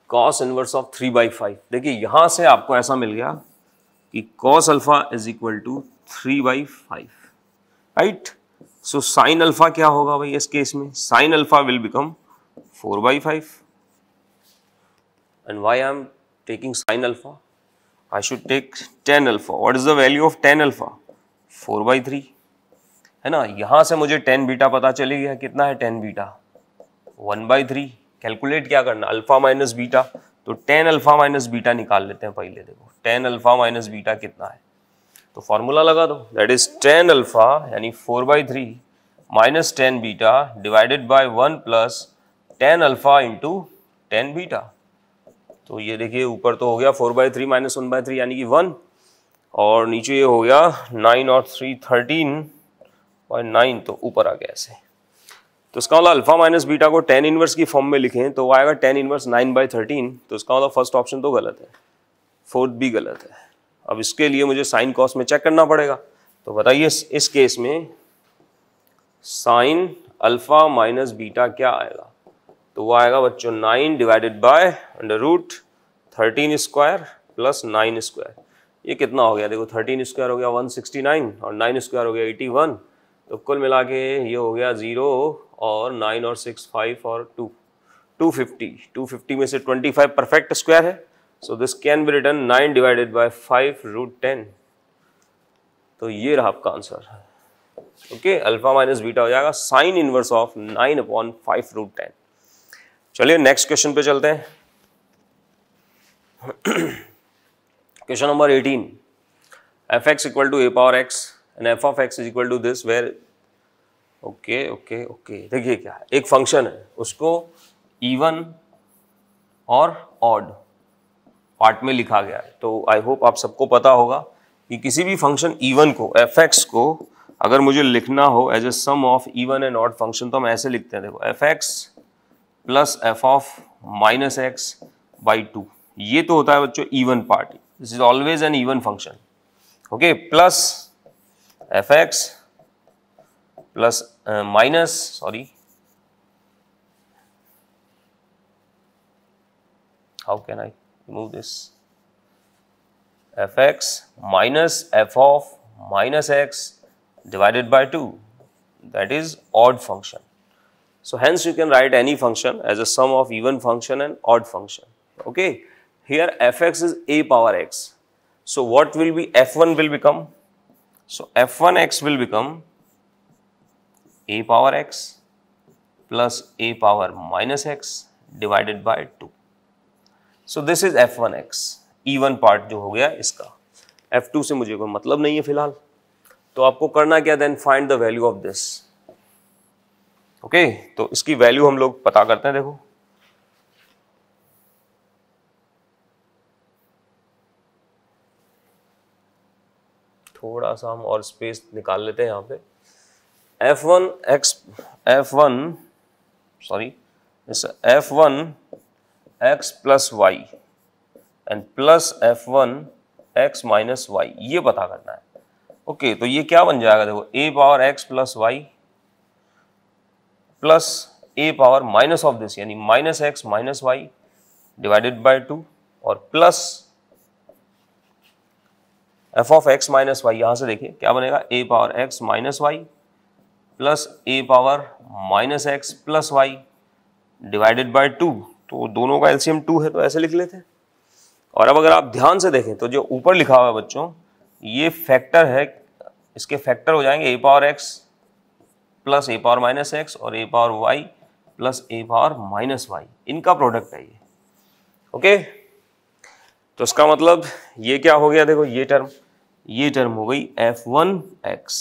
cos inverse of three by five देखिए यहां से आपको ऐसा मिल गया कि cos alpha is equal to three by five right so sine alpha क्या होगा भाई इस केस में sine alpha will become four by five and why I'm taking sine alpha I should take tan alpha what is the value of tan alpha four by three है ना यहां से मुझे टेन बीटा पता चले गया कितना है tan beta one by three calculate क्या करना अल्फ़ा माइनस बीटा तो टेन अल्फ़ा माइनस बीटा निकाल लेते हैं पहले देखो टेन अल्फ़ा माइनस बीटा कितना है तो फॉर्मूला लगा दो दैट इज़ टेन अल्फ़ा यानी four by three minus tan beta divided by one plus tan alpha into tan beta तो ये देखिए ऊपर तो हो गया four by three minus one by three यानी कि वन और नीचे ये हो गया नाइन और थ्री थर्टीन और नाइन तो ऊपर आ गया ऐसे तो इसका मतलब अल्फा माइनस बीटा को टेन इनवर्स की फॉर्म में लिखें तो वो आएगा tan inverse nine by thirteen तो इसका मतलब फर्स्ट ऑप्शन तो गलत है फोर्थ भी गलत है अब इसके लिए मुझे साइन कॉस में चेक करना पड़ेगा तो बताइए इस केस में साइन अल्फा माइनस बीटा क्या आएगा तो वो आएगा बच्चों nine divided by under root thirteen square plus nine square ये कितना हो गया देखो थर्टीन स्क्वायर हो गया वन सिक्सटी नाइन और नाइन स्क्वायर हो गया एटी वन तो कुल मिला के ये हो गया ज़ीरो और नाइन और सिक्स फाइव और two two fifty two fifty में से ट्वेंटी फाइव परफेक्ट स्क्वायर है so this can be written nine divided by five root ten तो ये रहा आपका answer okay alpha minus beta हो जाएगा sine inverse of nine upon five root ten चलिए नेक्स्ट क्वेश्चन पे चलते हैं question number eighteen f x equal to a power x and f of x is equal to this where okay okay okay देखिए क्या है एक function है उसको इवन और ऑड पार्ट में लिखा गया है तो आई होप आप सबको पता होगा कि किसी भी फंक्शन इवन को एफ एक्स को अगर मुझे लिखना हो as a sum of even and odd function तो हम ऐसे लिखते हैं देखो f x plus f of minus x by two ये तो होता है बच्चों even part this is always an even function okay plus f x plus uh, minus sorry how can I remove this fx minus f of minus x divided by 2 that is odd function. So, hence you can write any function as a sum of even function and odd function. Okay. Here fx is a power x. So, what will be f1 will become? So, f1x will become a power x plus a power minus x divided by two so this is f one x even part जो हो गया इसका F two से मुझे कोई मतलब नहीं है फिलहाल तो आपको करना क्या then find the value of this okay तो इसकी वैल्यू हम लोग पता करते हैं देखो थोड़ा सा हम और स्पेस निकाल लेते हैं यहां पे f one x f one sorry f one x plus y and plus f one x minus y ये पता करना है ओके okay, तो ये क्या बन जाएगा देखो a power x plus y plus a power minus of this यानी minus x minus y divided by two और plus f of x minus y यहां से देखिए क्या बनेगा a power x minus y plus a power minus x plus y divided by two तो दोनों का एलसीएम टू है तो ऐसे लिख लेते हैं और अब अगर आप ध्यान से देखें तो जो ऊपर लिखा हुआ है बच्चों ये फैक्टर है इसके फैक्टर हो जाएंगे a power x plus a power minus x और a power y plus a power minus y इनका प्रोडक्ट है ये ओके तो इसका मतलब ये क्या हो गया देखो ये टर्म ये टर्म हो गई एफ वन एक्स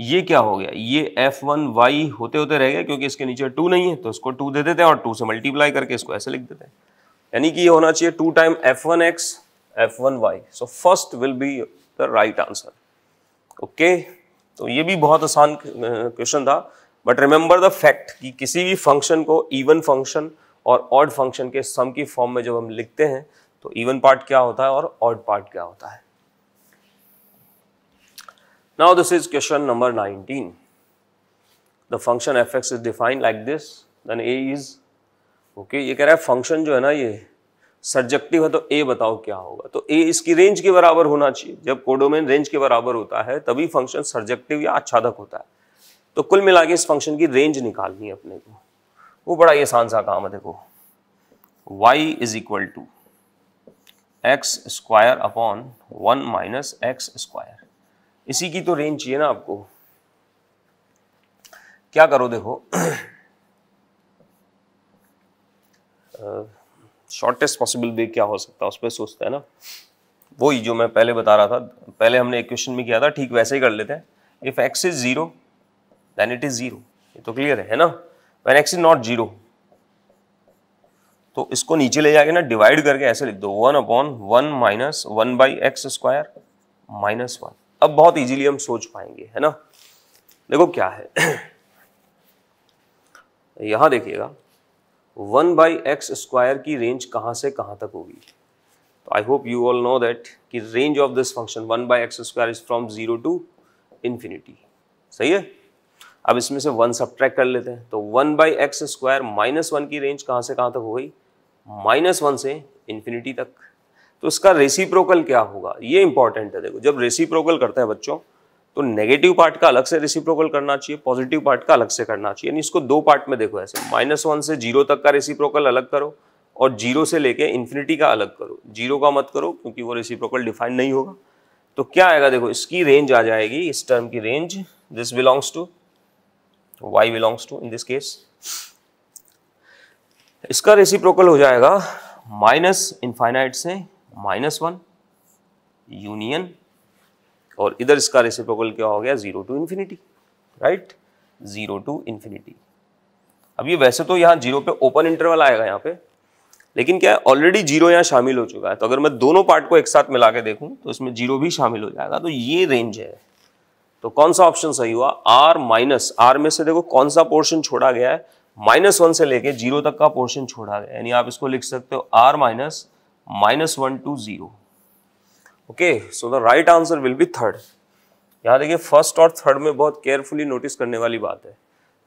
ये क्या हो गया ये एफ वन वाई होते होते रह गया क्योंकि इसके नीचे टू नहीं है तो इसको टू दे देते हैं और टू से मल्टीप्लाई करके इसको ऐसे लिख देते हैं यानी कि ये होना चाहिए two time f one x f one y so first will be the right answer okay तो ये भी बहुत आसान क्वेश्चन था बट रिमेंबर द फैक्ट कि किसी भी फंक्शन को इवन फंक्शन और ऑड फंक्शन के सम की फॉर्म में जब हम लिखते हैं तो इवन पार्ट क्या होता है और ऑड पार्ट क्या होता है Now this is question number 19. The function fx is defined like this. Then a is okay. ये कह रहा है function जो है ना ये सब्जेक्टिव है तो a बताओ क्या होगा तो a इसकी रेंज के बराबर होना चाहिए जब कोडोमेन रेंज के बराबर होता है तभी फंक्शन सर्जेक्टिव या आच्छादक होता है तो कुल मिला के इस फंक्शन की रेंज निकालनी है अपने को वो बड़ा ही आसान सा काम है देखो y is equal to x square upon one minus x square इसी की तो रेंज चाहिए ना आपको क्या करो देखो शॉर्टेस्ट पॉसिबल वे क्या हो सकता है उस पर सोचते हैं ना वही जो मैं पहले बता रहा था पहले हमने एक क्वेश्चन में किया था ठीक वैसे ही कर लेते हैं if x is zero then it is zero ये तो क्लियर है ना when x is not zero तो इसको नीचे ले जाके ना डिवाइड करके ऐसे लिख दो one upon one minus one by x square minus one अब बहुत इजीली हम सोच पाएंगे है ना देखो क्या है यहां देखिएगा वन बाई एक्स स्क्वायर की रेंज कहां से कहां तक होगी तो I hope you all know that कि range of this function one by x square is from zero to infinity सही है अब इसमें से वन सब कर लेते हैं तो one by x square minus one की रेंज कहां से कहां तक हो गई माइनस वन से इंफिनिटी तक तो इसका रेसिप्रोकल क्या होगा ये इंपॉर्टेंट है देखो जब रेसिप्रोकल करते हैं बच्चों तो नेगेटिव पार्ट का अलग से रेसिप्रोकल करना चाहिए पॉजिटिव पार्ट का अलग से करना चाहिए यानी इसको दो पार्ट में देखो ऐसे माइनस वन से जीरो तक का रेसिप्रोकल अलग करो और जीरो से लेके इन्फिनिटी का अलग करो जीरो का मत करो क्योंकि वो रेसिप्रोकल डिफाइन नहीं होगा तो क्या आएगा देखो इसकी रेंज आ जाएगी इस टर्म की range this belongs to y belongs to in this case इसका रेसिप्रोकल हो जाएगा माइनस इनफाइनाइट से माइनस वन यूनियन और इधर इसका रेसिप्रोकल क्या हो गया zero to infinity right zero to infinity अब ये वैसे तो यहाँ जीरो पे ओपन इंटरवल आएगा यहाँ पे लेकिन क्या है ऑलरेडी जीरो यहाँ शामिल हो चुका है तो अगर मैं दोनों पार्ट को एक साथ मिला के देखूँ तो इसमें जीरो भी शामिल हो जाएगा तो ये रेंज है तो कौन सा ऑप्शन सही हुआ आर माइनस आर में से देखो कौन सा पोर्शन छोड़ा गया है माइनस वन से लेके जीरो तक का पोर्शन छोड़ा गया यानी आप इसको लिख सकते हो R minus minus one to zero okay so the right answer will be third यहाँ देखिए फर्स्ट और थर्ड में बहुत केयरफुली नोटिस करने वाली बात है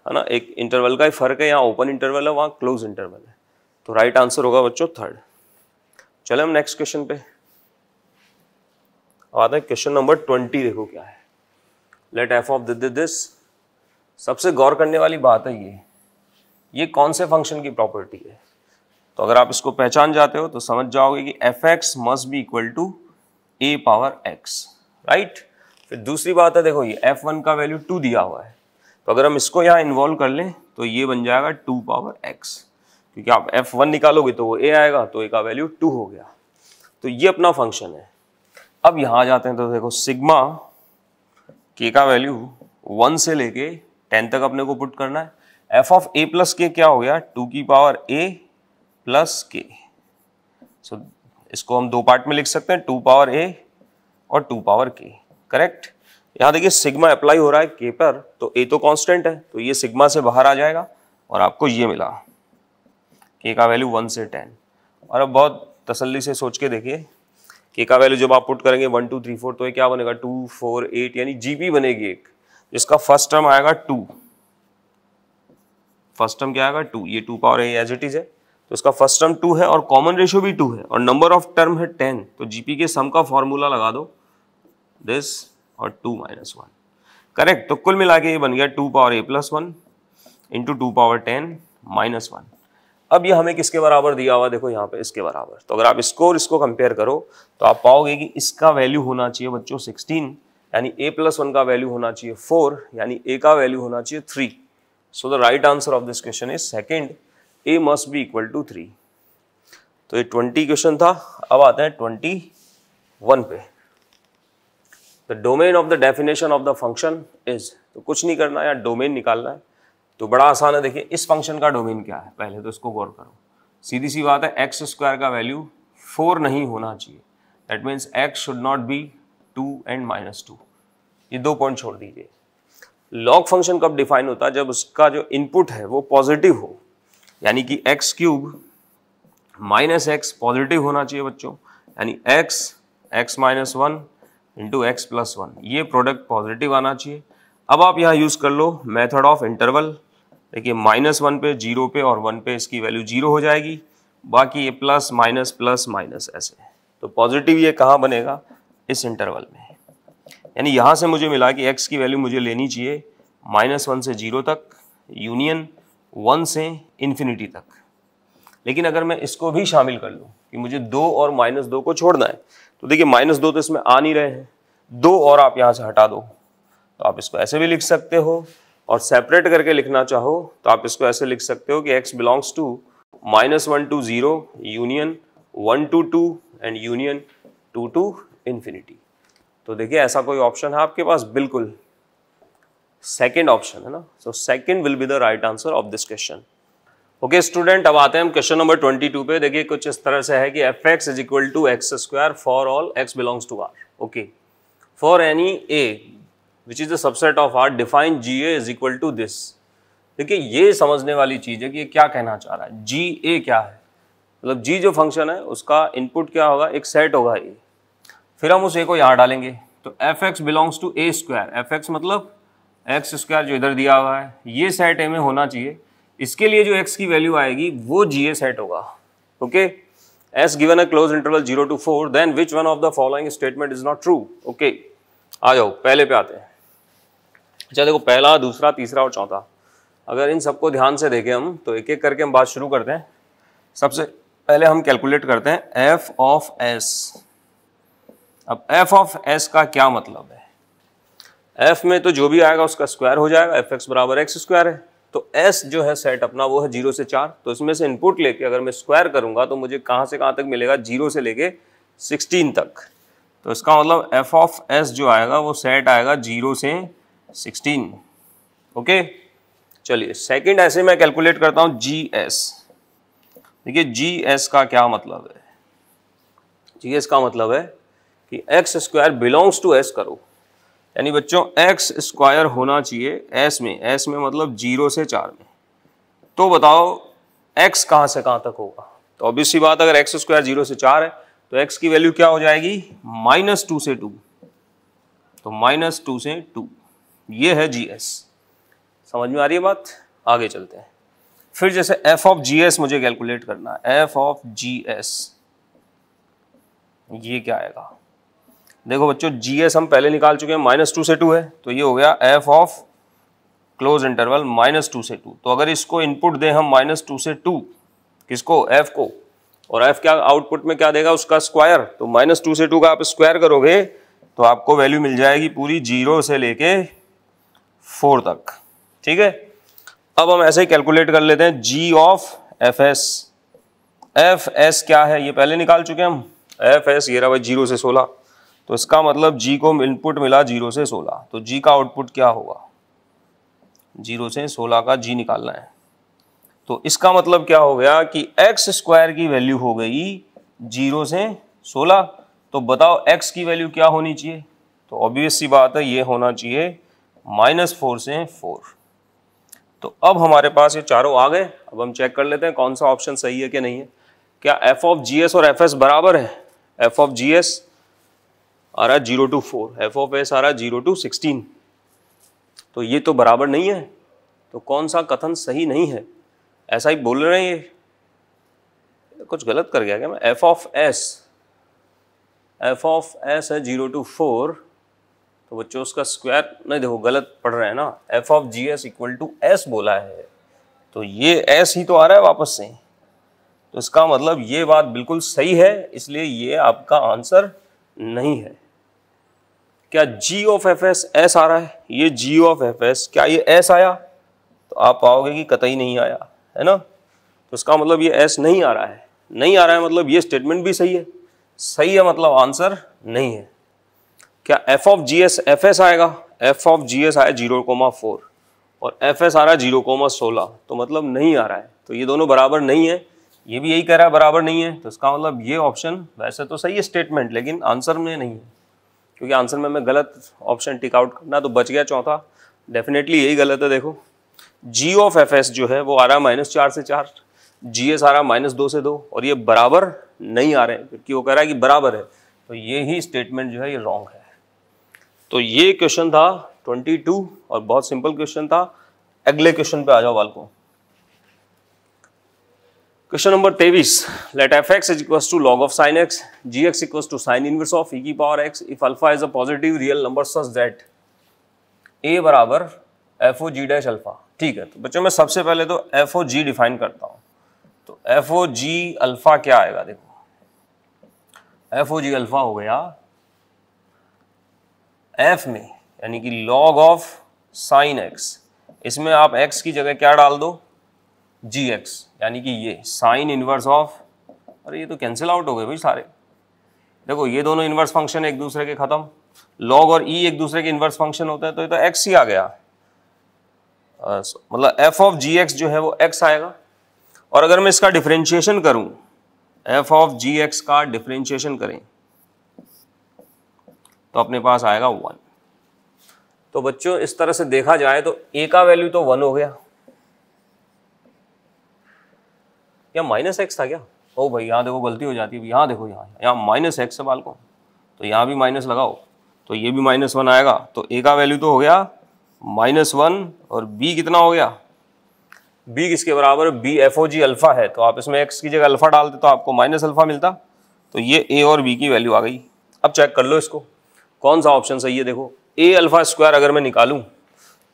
है ना एक इंटरवल का ही फर्क है यहाँ ओपन इंटरवल है वहाँ क्लोज इंटरवल है तो राइट आंसर होगा बच्चों थर्ड चले हम नेक्स्ट क्वेश्चन पे अब आते हैं क्वेश्चन नंबर ट्वेंटी देखो क्या है लेट एफ ऑफ दिस सबसे गौर करने वाली बात है ये ये कौन से फंक्शन की प्रॉपर्टी है तो अगर आप इसको पहचान जाते हो तो समझ जाओगे कि f x must be equal to a power x right फिर दूसरी बात है देखो ये एफ वन का वैल्यू टू दिया हुआ है तो अगर हम इसको यहाँ इन्वॉल्व कर लें तो ये बन जाएगा टू पावर एक्स क्योंकि आप एफ वन निकालोगे तो वो ए आएगा तो ए का वैल्यू टू हो गया तो ये अपना फंक्शन है अब यहाँ जाते हैं तो देखो सिग्मा के का वैल्यू वन से लेके टेन तक अपने को पुट करना है एफ ऑफ ए प्लस के क्या हो गया टू की पावर ए प्लस के सो इसको हम दो पार्ट में लिख सकते हैं टू पावर ए और टू पावर के करेक्ट यहां देखिए सिग्मा अप्लाई हो रहा है के पर तो ए तो कांस्टेंट है तो ये सिग्मा से बाहर आ जाएगा और आपको ये मिला के का वैल्यू वन से टेन और अब बहुत तसल्ली से सोच के देखिए के का वैल्यू जब आप पुट करेंगे वन टू थ्री फोर तो ये क्या बनेगा टू फोर एट यानी जीबी बनेगी एक जिसका फर्स्ट टर्म आएगा टू फर्स्ट टर्म क्या आएगा टू ये two power as it is है तो इसका फर्स्ट टर्म टू है और कॉमन रेशियो भी टू है और नंबर ऑफ टर्म है टेन तो जीपी के सम का फॉर्मूला लगा दो दिस और टू माइनस वन करेक्ट तो कुल मिला के ये बन गया two power a plus one into two power ten minus one अब ये हमें किसके बराबर दिया हुआ देखो यहाँ पे इसके बराबर तो अगर आप इसको और इसको कंपेयर करो तो आप पाओगे कि इसका वैल्यू होना चाहिए बच्चों सिक्सटीन यानी ए प्लस वन का वैल्यू होना चाहिए फोर यानी ए का वैल्यू होना चाहिए three so the right answer of this question is second a must be equal to three तो ये ट्वेंटी क्वेश्चन था अब आते हैं ट्वेंटी वन पे the domain of the definition of the function is तो कुछ नहीं करना या डोमेन निकालना है तो बड़ा आसान है देखिए इस फंक्शन का डोमेन क्या है पहले तो इसको गौर करो सीधी सी बात है एक्स स्क्वायर का वैल्यू फोर नहीं होना चाहिए that means x should not be two and minus two ये दो पॉइंट छोड़ दीजिए लॉग फंक्शन कब डिफाइन होता है जब उसका जो इनपुट है वो पॉजिटिव हो यानी कि x cube minus x positive होना चाहिए बच्चों यानी x x minus one into x plus one ये प्रोडक्ट पॉजिटिव आना चाहिए अब आप यहाँ यूज़ कर लो मेथड ऑफ इंटरवल देखिए माइनस वन पे जीरो पे और वन पे इसकी वैल्यू जीरो हो जाएगी बाकी ये प्लस माइनस प्लस माइनस ऐसे तो पॉजिटिव ये कहाँ बनेगा इस इंटरवल में यानी यहाँ से मुझे मिला कि एक्स की वैल्यू मुझे लेनी चाहिए माइनस वन से जीरो तक यूनियन वन से इन्फिनिटी तक लेकिन अगर मैं इसको भी शामिल कर लूँ कि मुझे दो और माइनस दो को छोड़ना है तो देखिए माइनस दो तो इसमें आ नहीं रहे हैं दो और आप यहाँ से हटा दो तो आप इसको ऐसे भी लिख सकते हो और सेपरेट करके लिखना चाहो तो आप इसको ऐसे लिख सकते हो कि x belongs to minus one to zero union one to two and union two to infinity तो देखिए ऐसा कोई ऑप्शन है आपके पास बिल्कुल सेकेंड ऑप्शन है ना so second will be the right answer of this question okay student अब आते हैं हम क्वेश्चन नंबर ट्वेंटी टू पे देखिए कुछ इस तरह से है कि f x is equal to x square for all x belongs to R okay for any a which is the subset of R define g a is equal to this देखिए ये समझने वाली चीज़ है कि ये क्या कहना चाह रहा है जी ए क्या है मतलब जी जो फंक्शन है उसका इनपुट क्या होगा एक सेट होगा ए फिर हम उस ए को यहाँ डालेंगे तो f x belongs to a square f x मतलब एक्स स्क्वायर जो इधर दिया हुआ है ये सेट ए में होना चाहिए इसके लिए जो एक्स की वैल्यू आएगी वो जी ए सेट होगा okay s given a close interval zero to four then which one of the following statement is not true okay आ जाओ पहले पे आते हैं अच्छा देखो पहला दूसरा तीसरा और चौथा अगर इन सबको ध्यान से देखें हम तो एक एक करके हम बात शुरू करते हैं सबसे पहले हम कैलकुलेट करते हैं एफ ऑफ एस अब एफ ऑफ एस का क्या मतलब है एफ में तो जो भी आएगा उसका स्क्वायर हो जाएगा एफ एक्स बराबर एक्स स्क्वायर है तो एस जो है सेट अपना वो है जीरो से चार तो इसमें से इनपुट लेके अगर मैं स्क्वायर करूंगा तो मुझे कहाँ से कहाँ तक मिलेगा जीरो से लेके सिक्सटीन तक तो इसका मतलब एफ ऑफ एस जो आएगा वो सेट आएगा जीरो से सिक्सटीन ओके चलिए सेकंड ऐसे मैं कैलकुलेट करता हूँ जी एस देखिए जी एस का क्या मतलब है जी एस का मतलब है कि x square belongs to s करो यानी बच्चों एक्स स्क्वायर होना चाहिए एस में एस में मतलब जीरो से चार में तो बताओ एक्स कहाँ से कहाँ तक होगा तो ऑब्वियसली बात अगर एक्स स्क्वायर जीरो से चार है तो एक्स की वैल्यू क्या हो जाएगी माइनस टू से टू तो माइनस टू से टू ये है जी एस समझ में आ रही है बात आगे चलते हैं फिर जैसे एफ ऑफ जी एस मुझे कैलकुलेट करना है एफ ऑफ जी एस ये क्या आएगा देखो बच्चों जी एस हम पहले निकाल चुके हैं माइनस टू से टू है तो ये हो गया f of close interval minus two से टू तो अगर इसको इनपुट दें हम माइनस टू से टू किसको एफ को और एफ क्या आउटपुट में क्या देगा उसका स्क्वायर तो माइनस टू से टू का आप स्क्वायर करोगे तो आपको वैल्यू मिल जाएगी पूरी जीरो से लेके फोर तक ठीक है अब हम ऐसे ही कैलकुलेट कर लेते हैं g of F s F s क्या है ये पहले निकाल चुके हैं हम एफ एस ये रहा भाई जीरो से सोलह तो इसका मतलब जी को इनपुट मिला जीरो से सोलह तो जी का आउटपुट क्या होगा जीरो से सोलह का जी निकालना है तो इसका मतलब क्या हो गया कि एक्स स्क्वायर की वैल्यू हो गई जीरो से सोलह तो बताओ एक्स की वैल्यू क्या होनी चाहिए तो ऑब्वियस सी बात है ये होना चाहिए माइनस फोर से फोर तो अब हमारे पास ये चारों आ गए अब हम चेक कर लेते हैं कौन सा ऑप्शन सही है कि नहीं है क्या एफ ऑफ जी एस और एफ एस बराबर है एफ ऑफ जी एस आ रहा है zero to four F of S आ रहा है जीरो टू सिक्सटीन तो ये तो बराबर नहीं है तो कौन सा कथन सही नहीं है ऐसा ही बोल रहे हैं ये कुछ गलत कर गया क्या मैं F of S F of S है जीरो टू फोर तो बच्चों उसका स्क्वायर नहीं देखो गलत पढ़ रहे हैं ना F of ji S equal to S बोला है तो ये एस ही तो आ रहा है वापस से तो इसका मतलब ये बात बिल्कुल सही है इसलिए ये आपका आंसर नहीं है क्या G of F S S आ रहा है ये जी ऑफ एफ एस क्या ये एस आया तो आप पाओगे कि कतई नहीं आया है ना तो इसका मतलब ये एस नहीं आ रहा है नहीं आ रहा है मतलब ये स्टेटमेंट भी सही है सही है मतलब आंसर नहीं है क्या F of ji S F S आएगा एफ ऑफ जी एस आया जीरो कोमा फोर और एफ एस आ रहा है जीरो कोमा सोलह तो मतलब नहीं आ रहा है तो ये दोनों बराबर नहीं है ये भी यही कह रहा है बराबर नहीं है तो इसका मतलब ये ऑप्शन वैसे तो सही है स्टेटमेंट लेकिन आंसर में नहीं है क्योंकि आंसर में मैं गलत ऑप्शन टिक आउट करना तो बच गया चौथा डेफिनेटली यही गलत है देखो जी ऑफ एफ एस जो है वो आ रहा है माइनस चार से चार जी एस आ रहा है माइनस दो से दो और ये बराबर नहीं आ रहे हैं क्योंकि वो कह रहा है कि बराबर है तो ये ही स्टेटमेंट जो है ये रॉन्ग है तो ये क्वेश्चन था ट्वेंटी टू और बहुत सिंपल क्वेश्चन था अगले क्वेश्चन पे आ जाओ बालकों क्वेश्चन नंबर तेईस let F x is equals to log of sine X G X equals to sine inverse of e की power X if alpha is a positive real number such that A बराबर F ओ G dash alpha ठीक है तो बच्चों मैं सबसे पहले तो एफ ओ जी डिफाइन करता हूँ तो एफ ओ जी अल्फा क्या आएगा देखो एफ ओ जी अल्फा हो गया एफ में यानी कि लॉग ऑफ साइन एक्स इसमें आप एक्स की जगह क्या डाल दो जी एक्स यानी कि ये साइन इन्वर्स ऑफ अरे ये तो कैंसिल आउट हो गए भाई सारे देखो ये दोनों इन्वर्स फंक्शन एक दूसरे के खत्म लॉग और ई e एक दूसरे के इन्वर्स फंक्शन होता है तो ये तो एक्स ही आ गया uh, मतलब एफ ऑफ जी एक्स जो है वो एक्स आएगा और अगर मैं इसका डिफ्रेंशिएशन करूं एफ ऑफ जी एक्स का डिफ्रेंशिएशन करें तो अपने पास आएगा वन तो बच्चों इस तरह से देखा जाए तो ए का वैल्यू तो वन हो गया क्या माइनस एक्स था क्या ओ भाई यहाँ देखो गलती हो जाती है यहाँ देखो यहाँ यहाँ माइनस एक्स है बाल को तो यहाँ भी माइनस लगाओ तो ये भी माइनस वन आएगा तो ए का वैल्यू तो हो गया माइनस वन और बी कितना हो गया बी किसके बराबर बी एफ ओ जी अल्फ़ा है तो आप इसमें एक्स की जगह अल्फ़ा डालते तो आपको माइनस अल्फ़ा मिलता तो ये ए और बी की वैल्यू आ गई अब चेक कर लो इसको कौन सा ऑप्शन सही है देखो ए अल्फ़ा स्क्वायर अगर मैं निकालूं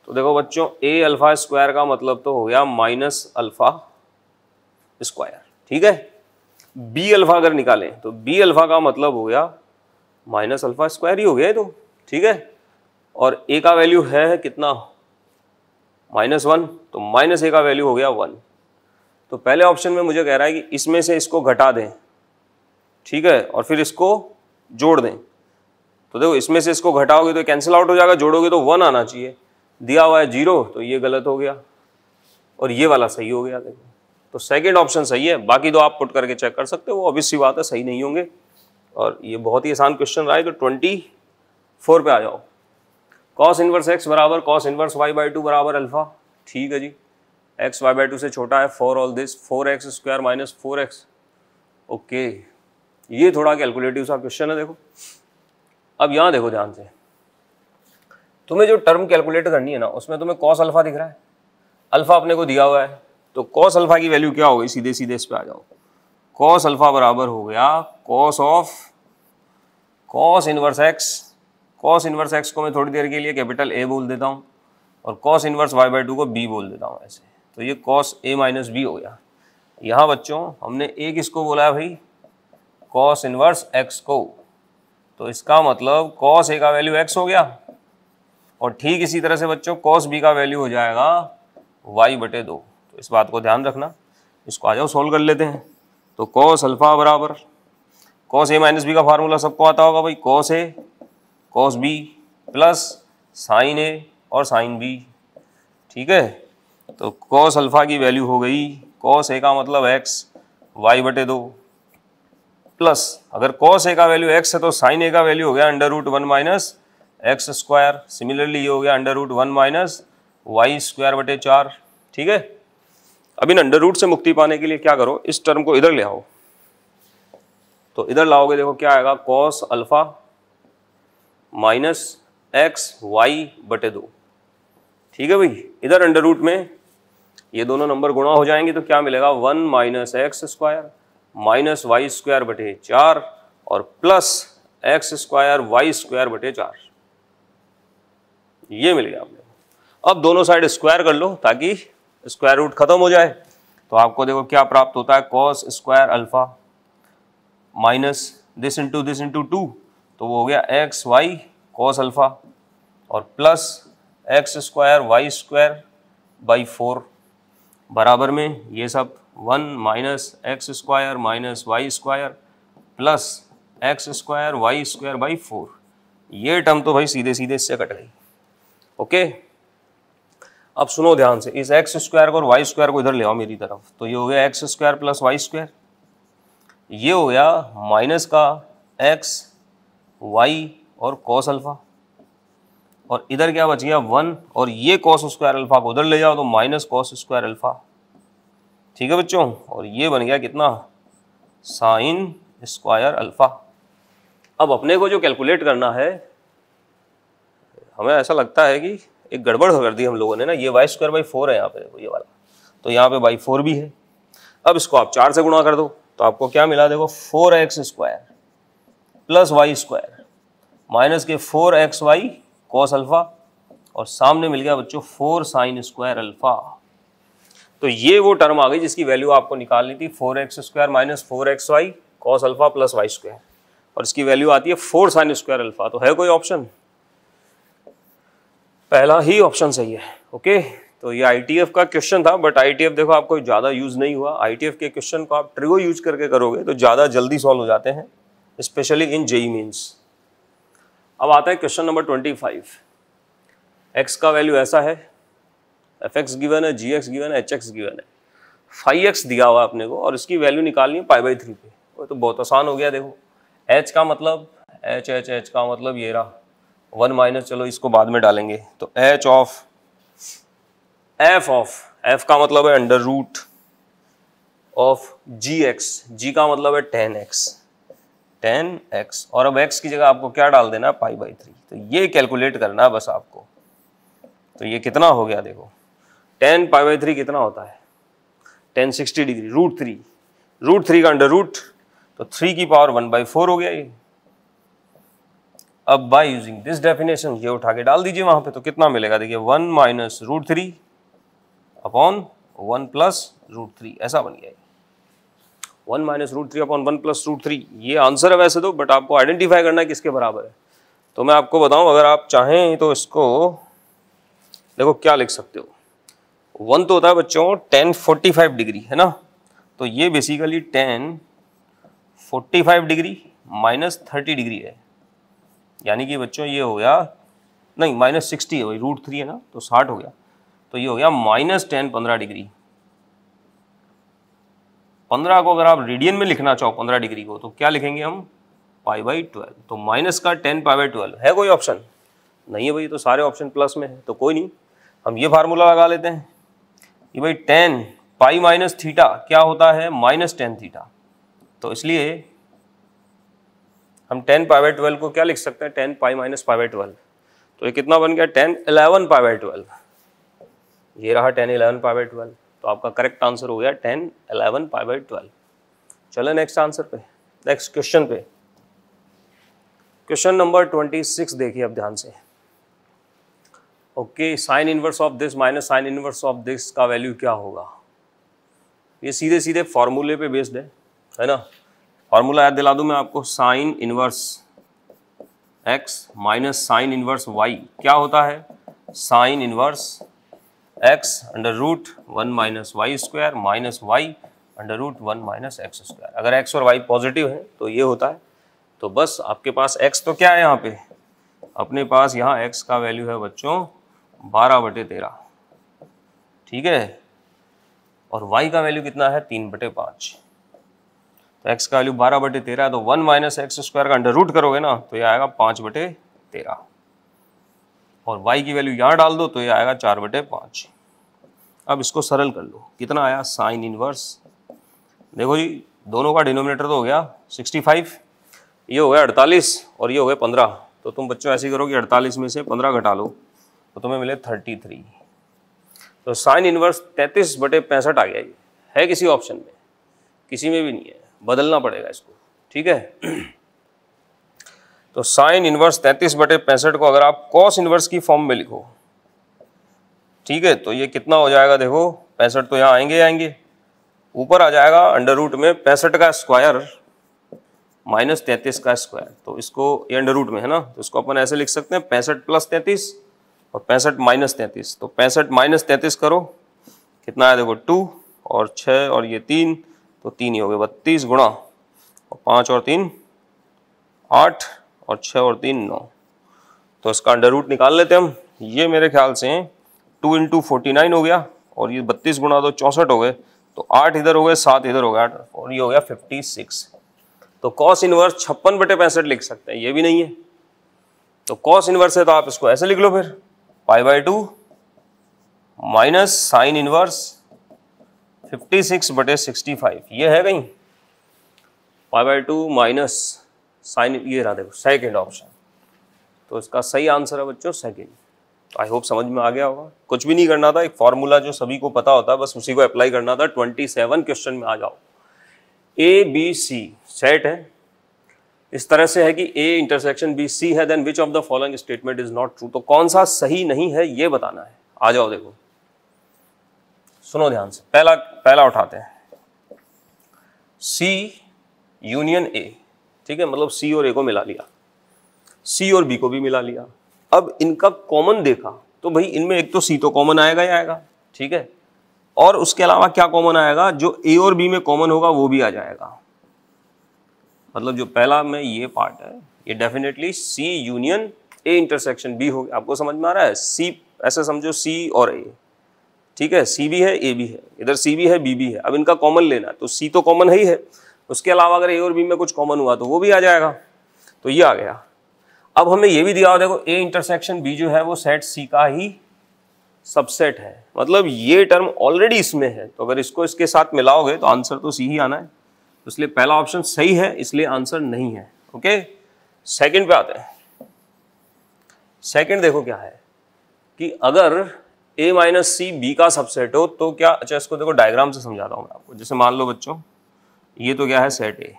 तो देखो बच्चों ए अल्फ़ा स्क्वायर का मतलब तो हो गया माइनस अल्फ़ा स्क्वायर ठीक है बी अल्फा अगर निकालें तो बी अल्फा का मतलब हो गया माइनस अल्फा स्क्वायर ही हो गया तो ठीक है और ए का वैल्यू है कितना माइनस वन तो माइनस ए का वैल्यू हो गया वन तो पहले ऑप्शन में मुझे कह रहा है कि इसमें से इसको घटा दें ठीक है और फिर इसको जोड़ दें तो देखो इसमें से इसको घटाओगे तो कैंसिल आउट हो जाएगा जोड़ोगे तो वन आना चाहिए दिया हुआ है जीरो तो ये गलत हो गया और ये वाला सही हो गया देखो तो सेकेंड ऑप्शन सही है बाकी तो आप पुट करके चेक कर सकते हो वो सी बात है सही नहीं होंगे और ये बहुत ही आसान क्वेश्चन रहा है तो ट्वेंटी फोर पे आ जाओ कॉस इनवर्स एक्स बराबर cos inverse Y by two बराबर अल्फा ठीक है जी एक्स वाई बाई टू से छोटा है for all this four X square minus four X okay ये थोड़ा कैलकुलेटिव सा क्वेश्चन है देखो अब यहाँ देखो ध्यान से तुम्हें जो टर्म कैलकुलेट करनी है ना उसमें तुम्हें कॉस अल्फा दिख रहा है अल्फा अपने को दिया हुआ है तो कॉस अल्फ़ा की वैल्यू क्या हो गई सीधे सीधे इस पर आ जाओ कॉस अल्फ़ा बराबर हो गया cos of cos inverse X cos inverse X को मैं थोड़ी देर के लिए कैपिटल ए बोल देता हूँ और cos inverse Y by two को बी बोल देता हूँ ऐसे तो ये कॉस ए माइनस बी हो गया यहाँ बच्चों हमने ए इसको बोला है भाई कॉस इनवर्स एक्स को तो इसका मतलब कॉस ए का वैल्यू एक्स हो गया और ठीक इसी तरह से बच्चों कॉस बी का वैल्यू हो जाएगा वाई बटे दो इस बात को ध्यान रखना इसको आ जाओ सोल्व कर लेते हैं तो कॉस अल्फ़ा बराबर कॉस ए माइनस बी का फार्मूला सबको आता होगा भाई cos A cos B plus sine A और साइन बी ठीक है तो कॉस अल्फ़ा की वैल्यू हो गई कॉस ए का मतलब एक्स वाई बटे दो प्लस अगर कॉस ए का वैल्यू एक्स है तो साइन ए का वैल्यू हो गया under root one minus x square similarly ये हो गया under root one minus Y square बटे चार ठीक है अब इन अंडर रूट से मुक्ति पाने के लिए क्या करो इस टर्म को इधर ले आओ तो इधर लाओगे देखो क्या आएगा cos alpha minus X Y बटे दो ठीक है भाई इधर अंडर रूट में ये दोनों नंबर गुणा हो जाएंगे तो क्या मिलेगा one minus x square minus Y square बटे चार और plus x square Y square बटे चार ये मिल गया आपने अब दोनों साइड स्क्वायर कर लो ताकि स्क्वायर रूट खत्म हो जाए तो आपको देखो क्या प्राप्त होता है cos square alpha minus this into this into two तो वो हो गया एक्स वाई कॉस अल्फा और plus x square Y square by four बराबर में ये सब one minus x square minus Y square plus x square Y square by four ये टर्म तो भाई सीधे सीधे इससे कट गई ओके okay? अब सुनो ध्यान से इस एक्स स्क्वायर को और वाई स्क्वायर को इधर ले आओ मेरी तरफ तो ये हो गया X square plus Y square ये हो गया माइनस का एक्स वाई और कॉस अल्फ़ा और इधर क्या बच गया वन और ये कॉस स्क्वायर अल्फ़ा को उधर ले जाओ तो माइनस कॉस स्क्वायर अल्फ़ा ठीक है बच्चों और ये बन गया कितना साइन स्क्वायर अल्फ़ा अब अपने को जो कैलकुलेट करना है हमें ऐसा लगता है कि एक गड़बड़ कर दी हम लोगों ने ना ये वाई स्क्वायर बाई फोर है यहाँ पे देखो ये वाला तो यहाँ पे बाई फोर भी है अब इसको आप चार से गुणा कर दो तो आपको क्या मिला देखो four X square plus Y square minus के four X Y cos alpha और सामने मिल गया बच्चों फोर साइन स्क्वायर अल्फा तो ये वो टर्म आ गई जिसकी वैल्यू आपको निकालनी थी four X square minus four X Y cos alpha plus Y square और इसकी वैल्यू आती है फोर साइन स्क्वायर अल्फा तो है कोई ऑप्शन पहला ही ऑप्शन सही है ओके तो ये आईटीएफ का क्वेश्चन था बट आईटीएफ देखो आपको ज़्यादा यूज़ नहीं हुआ आईटीएफ के क्वेश्चन को आप ट्रिगो यूज करके करोगे तो ज़्यादा जल्दी सॉल्व हो जाते हैं स्पेशली इन जेई मीन्स अब आता है question number twenty five X का वैल्यू ऐसा है एफ एक्स गिवन है जी एक्स गिवन है एच एक्स गिवन है फाइव एक्स दिया हुआ अपने को और इसकी वैल्यू निकालनी है पाई बाई थ्री पे वो तो बहुत आसान हो गया देखो एच का मतलब एच एच एच का मतलब ये रहा वन माइनस चलो इसको बाद में डालेंगे तो H of F of F का मतलब है under root of G X G का मतलब है टेन एक्स टेन एक्स और अब एक्स की जगह आपको क्या डाल देना है पाई बाई थ्री तो ये कैलकुलेट करना है बस आपको तो ये कितना हो गया देखो टेन पाई बाई थ्री कितना होता है tan sixty degree root three root three का अंडर रूट तो थ्री की पावर वन बाई फोर हो गया ये अब बाय यूजिंग दिस डेफिनेशन ये उठा के डाल दीजिए वहां पे तो कितना मिलेगा देखिए one minus root three upon one plus root three ऐसा बन गया one minus root three upon one plus root three ये आंसर है वैसे तो बट आपको आइडेंटिफाई करना है किसके बराबर है तो मैं आपको बताऊं अगर आप चाहें तो इसको देखो क्या लिख सकते हो वन तो होता है बच्चों टेन फोर्टी फाइव डिग्री है ना तो ये basically tan forty five degree minus thirty degree है यानी कि बच्चों ये हो गया नहीं माइनस सिक्सटी है वही रूट थ्री है ना तो साठ हो गया तो ये हो गया माइनस टेन पंद्रह डिग्री पंद्रह को अगर आप रेडियन में लिखना चाहो पंद्रह डिग्री को तो क्या लिखेंगे हम पाई बाई ट्वेल्व तो माइनस का टेन पाई बाई ट्वेल्व है कोई ऑप्शन नहीं है भाई तो सारे ऑप्शन प्लस में है तो कोई नहीं हम ये फार्मूला लगा लेते हैं कि भाई टेन पाई माइनस थीटा क्या होता है माइनस टेन थीटा तो इसलिए हम टेन पावे ट्वेल्व को क्या लिख सकते हैं tan pi minus pi by twelve तो ये कितना बन गया टेन इलेवन पावे ट्वेल्व ये रहा टेन इलेवन पावे ट्वेल्व तो आपका करेक्ट आंसर हो गया टेन इलेवन पावे ट्वेल्व चलो नेक्स्ट आंसर पे नेक्स्ट क्वेश्चन पे क्वेश्चन नंबर ट्वेंटी सिक्स देखिए अब ध्यान से okay sine inverse of this minus sine inverse of this का वैल्यू क्या होगा ये सीधे सीधे फॉर्मूले पे बेस्ड है है ना फार्मूला याद दिला दूं मैं आपको sine inverse x minus sine inverse Y क्या होता है sine inverse X under root one minus Y square minus Y under root one minus x square अगर एक्स और वाई पॉजिटिव है तो ये होता है तो बस आपके पास एक्स तो क्या है यहाँ पे अपने पास यहाँ एक्स का वैल्यू है बच्चों बारह बटे तेरह ठीक है और वाई का वैल्यू कितना है तीन बटे पाँच एक्स का वैल्यू बारह बटे तेरह है तो वन माइनस एक्स स्क्वायर का अंडर रूट करोगे ना तो ये आएगा पाँच बटे तेरह और वाई की वैल्यू यहाँ डाल दो तो ये आएगा चार बटे पाँच अब इसको सरल कर लो कितना आया साइन इनवर्स देखो जी दोनों का डिनोमिनेटर तो हो गया सिक्सटी फाइव ये हो गया अड़तालीस और ये हो गया पंद्रह तो तुम बच्चों ऐसे करो कि अड़तालीस में से पंद्रह घटा लो तो तुम्हें मिले थर्टी थ्री तो साइन इनवर्स तैंतीस बटे पैंसठ आ गया ये है किसी ऑप्शन में किसी में भी नहीं है बदलना पड़ेगा इसको ठीक है तो साइन इन्वर्स तैंतीस बटे पैंसठ को अगर आप कॉस इन्वर्स की फॉर्म में लिखो ठीक है तो ये कितना हो जाएगा देखो पैंसठ तो यहाँ आएंगे आएंगे ऊपर आ जाएगा अंडर रूट में पैंसठ का स्क्वायर माइनस तैंतीस का स्क्वायर तो इसको ये अंडर रूट में है ना तो इसको अपन ऐसे लिख सकते हैं पैंसठ प्लस तैंतीस और पैंसठ माइनस तैंतीस तो पैंसठ माइनस तैंतीस करो कितना आया देखो टू और छः और ये तीन तो तीन ही हो गए बत्तीस गुणा और पाँच और तीन आठ और छः और तीन नौ तो इसका अंडर रूट निकाल लेते हम ये मेरे ख्याल से टू इंटू फोर्टी नाइन हो गया और ये बत्तीस गुणा दो तो चौंसठ हो गए तो आठ इधर हो गए सात इधर हो गया और ये हो गया फिफ्टी सिक्स तो कॉस इनवर्स छप्पन बटे पैंसठ लिख सकते हैं ये भी नहीं है तो कॉस इनवर्स है तो आप इसको ऐसे लिख लो फिर pi by two minus sine inverse fifty six बटे सिक्सटी फाइव ये है कहीं pi by two minus sine ये रहा देखो सेकेंड ऑप्शन तो इसका सही आंसर है बच्चों सेकेंड आई होप समझ में आ गया होगा कुछ भी नहीं करना था एक फॉर्मूला जो सभी को पता होता है बस उसी को अप्लाई करना था ट्वेंटी सेवन क्वेश्चन में आ जाओ ए बी सी सेट है इस तरह से है कि ए इंटरसेक्शन बी सी है then which of the following statement is not true तो कौन सा सही नहीं है ये बताना है आ जाओ देखो सुनो ध्यान से पहला पहला उठाते हैं सी यूनियन ए ठीक है मतलब सी और ए को मिला लिया सी और बी को भी मिला लिया अब इनका कॉमन देखा तो भाई इनमें एक तो सी तो कॉमन आएगा ही आएगा ठीक है और उसके अलावा क्या कॉमन आएगा जो ए और बी में कॉमन होगा वो भी आ जाएगा मतलब जो पहला में ये पार्ट है ये definitely C union A intersection B हो गया आपको समझ में आ रहा है सी ऐसे समझो सी और ए ठीक है सी भी है ए भी है इधर सी भी है बी भी है अब इनका कॉमन लेना तो सी तो कॉमन ही है उसके अलावा अगर ए और बी में कुछ कॉमन हुआ तो वो भी आ जाएगा तो ये आ गया अब हमें ये भी दिया हो देखो ए इंटरसेक्शन बी जो है वो सेट सी का ही सबसेट है मतलब ये टर्म ऑलरेडी इसमें है तो अगर इसको इसके साथ मिलाओगे तो आंसर तो सी ही आना है तो इसलिए पहला ऑप्शन सही है इसलिए आंसर नहीं है ओके सेकंड पे आते हैं सेकंड देखो क्या है कि अगर ए माइनस सी बी का सबसेट हो तो क्या अच्छा इसको देखो डायग्राम से समझा रहा हूँ मैं आपको जैसे मान लो बच्चों ये तो क्या है सेट ए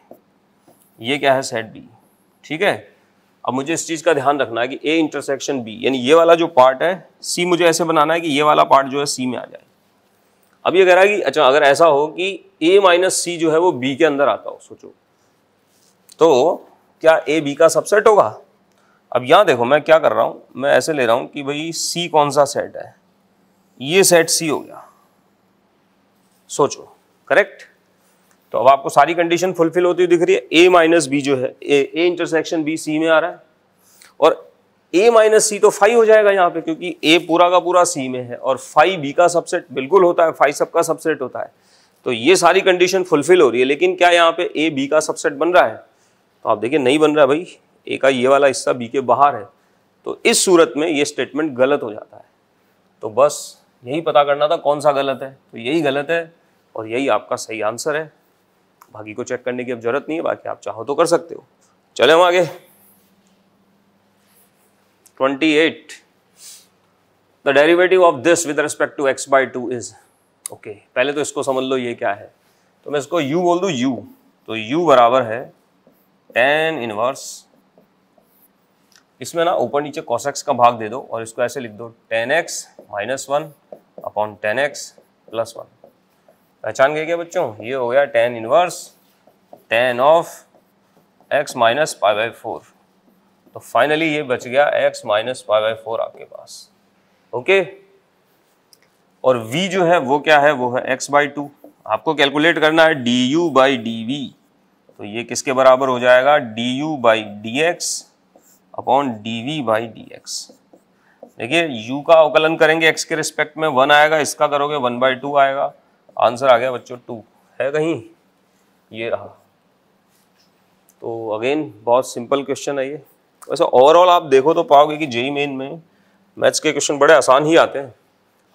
ये क्या है सेट बी ठीक है अब मुझे इस चीज़ का ध्यान रखना है कि ए इंटरसेक्शन बी यानी ये वाला जो पार्ट है सी मुझे ऐसे बनाना है कि ये वाला पार्ट जो है सी में आ जाए अब ये कह रहा है कि अच्छा अगर ऐसा हो कि ए माइनस सी जो है वो बी के अंदर आता हो सोचो तो क्या ए बी का सबसेट होगा अब यहाँ देखो मैं क्या कर रहा हूँ मैं ऐसे ले रहा हूँ कि भाई सी कौन सा सेट है ये सेट सी हो गया सोचो करेक्ट तो अब आपको सारी कंडीशन फुलफिल होती हुई दिख रही है ए माइनस बी जो है ए ए इंटरसेक्शन बी सी में आ रहा है और ए माइनस सी तो फाइव हो जाएगा यहाँ पे क्योंकि ए पूरा का पूरा सी में है और फाइव बी का सबसेट बिल्कुल होता है फाइव सब का सबसेट होता है तो ये सारी कंडीशन फुलफिल हो रही है लेकिन क्या यहाँ पे ए बी का सबसेट बन रहा है तो आप देखिए नहीं बन रहा है भाई ए का ये वाला हिस्सा बी के बाहर है तो इस सूरत में ये स्टेटमेंट गलत हो जाता है तो बस यही पता करना था कौन सा गलत है तो यही गलत है और यही आपका सही आंसर है बाकी को चेक करने की अब जरूरत नहीं है बाकी आप चाहो तो कर सकते हो चले हम आगे twenty eight the derivative of this with respect to X by two is okay पहले तो इसको समझ लो ये क्या है तो मैं इसको यू बोल दू यू तो यू बराबर है टेन इनवर्स इसमें ना ऊपर नीचे एक्स का भाग दे दो और इसको ऐसे लिख दो tan X minus one upon tan X plus one पहचान गए क्या बच्चों ये हो गया tan inverse tan of x minus pi by four तो फाइनली ये बच गया X minus pi by four आपके पास ओके और v जो है वो क्या है वो है x बाई टू आपको कैलकुलेट करना है D U by D V तो ये किसके बराबर हो जाएगा D U by D X upon D V by D X देखिए यू का अवकलन करेंगे एक्स के रिस्पेक्ट में वन आएगा इसका करोगे वन बाई टू आएगा आंसर आ गया बच्चों टू है कहीं ये रहा तो अगेन बहुत सिंपल क्वेश्चन है ये वैसे ओवरऑल आप देखो तो पाओगे कि जेई मेन e में मैथ्स के क्वेश्चन बड़े आसान ही आते हैं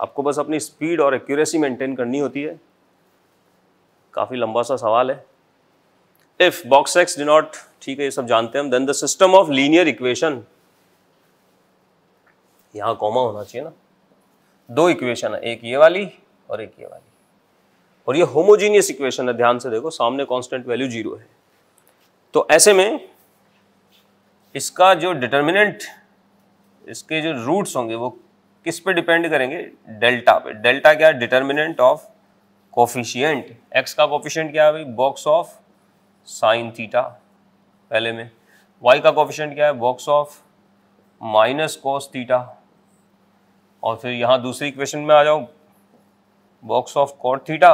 आपको बस अपनी स्पीड और एक्यूरेसी मेंटेन करनी होती है काफ़ी लंबा सा सवाल है इफ़ बॉक्स एक्स डिनॉट ठीक है ये सब जानते हैं हम then the system of linear equation यहां कॉमा होना चाहिए ना दो इक्वेशन है एक ये वाली और एक ये वाली और ये होमोजीनियस इक्वेशन है ध्यान से देखो सामने कांस्टेंट वैल्यू जीरो है तो ऐसे में इसका जो डिटर्मिनेंट इसके जो रूट्स होंगे वो किस पे डिपेंड करेंगे डेल्टा पे डेल्टा क्या डिटर्मिनेंट ऑफ कोफिशियंट एक्स का कोफिशियंट क्या है भाई बॉक्स ऑफ साइन थीटा पहले में वाई का कोफिशेंट क्या है box of minus cos theta और फिर यहाँ दूसरी इक्वेशन में आ जाओ बॉक्स ऑफ कॉट थीटा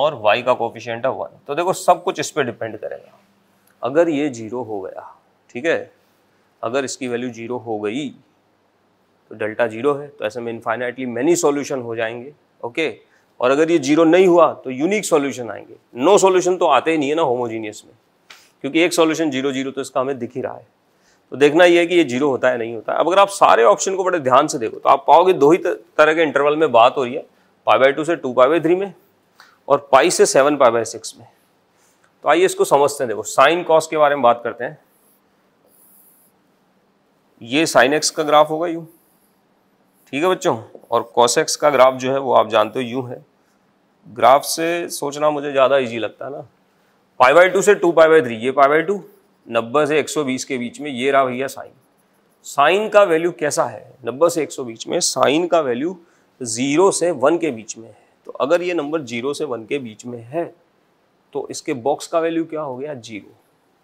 और वाई का कोफिशेंट है वन तो देखो सब कुछ इस पर डिपेंड करेगा अगर ये जीरो हो गया ठीक है अगर इसकी वैल्यू जीरो हो गई तो डेल्टा जीरो है तो ऐसे में इनफाइनाइटली मैनी सॉल्यूशन हो जाएंगे ओके और अगर ये जीरो नहीं हुआ तो यूनिक सॉल्यूशन आएंगे नो no सॉल्यूशन तो आते ही नहीं है ना होमोजीनियस में क्योंकि एक सॉल्यूशन जीरो जीरो तो इसका हमें दिख ही रहा है तो देखना यह है कि ये जीरो होता है नहीं होता है अब अगर आप सारे ऑप्शन को बड़े ध्यान से देखो तो आप पाओगे दो ही तरह के इंटरवल में बात हो रही है पाई बाई टू से टू पाई बाई थ्री में और पाई से सेवन पाई बाई सिक्स में तो आइए इसको समझते हैं देखो साइन कॉस के बारे में बात करते हैं ये साइन एक्स का ग्राफ होगा यू ठीक है बच्चों और कॉस एक्स का ग्राफ जो है वो आप जानते हो यू है ग्राफ से सोचना मुझे ज़्यादा इजी लगता है ना पाई बाई टू से टू पाई बाई थ्री ये पाई बाई टू नब्बे से एक सौ बीस के बीच में ये रहा भैया साइन साइन का वैल्यू कैसा है नब्बे से एक सौ बीच में साइन का वैल्यू ज़ीरो से वन के बीच में है तो अगर ये नंबर जीरो से वन के बीच में है तो इसके बॉक्स का वैल्यू क्या हो गया जीरो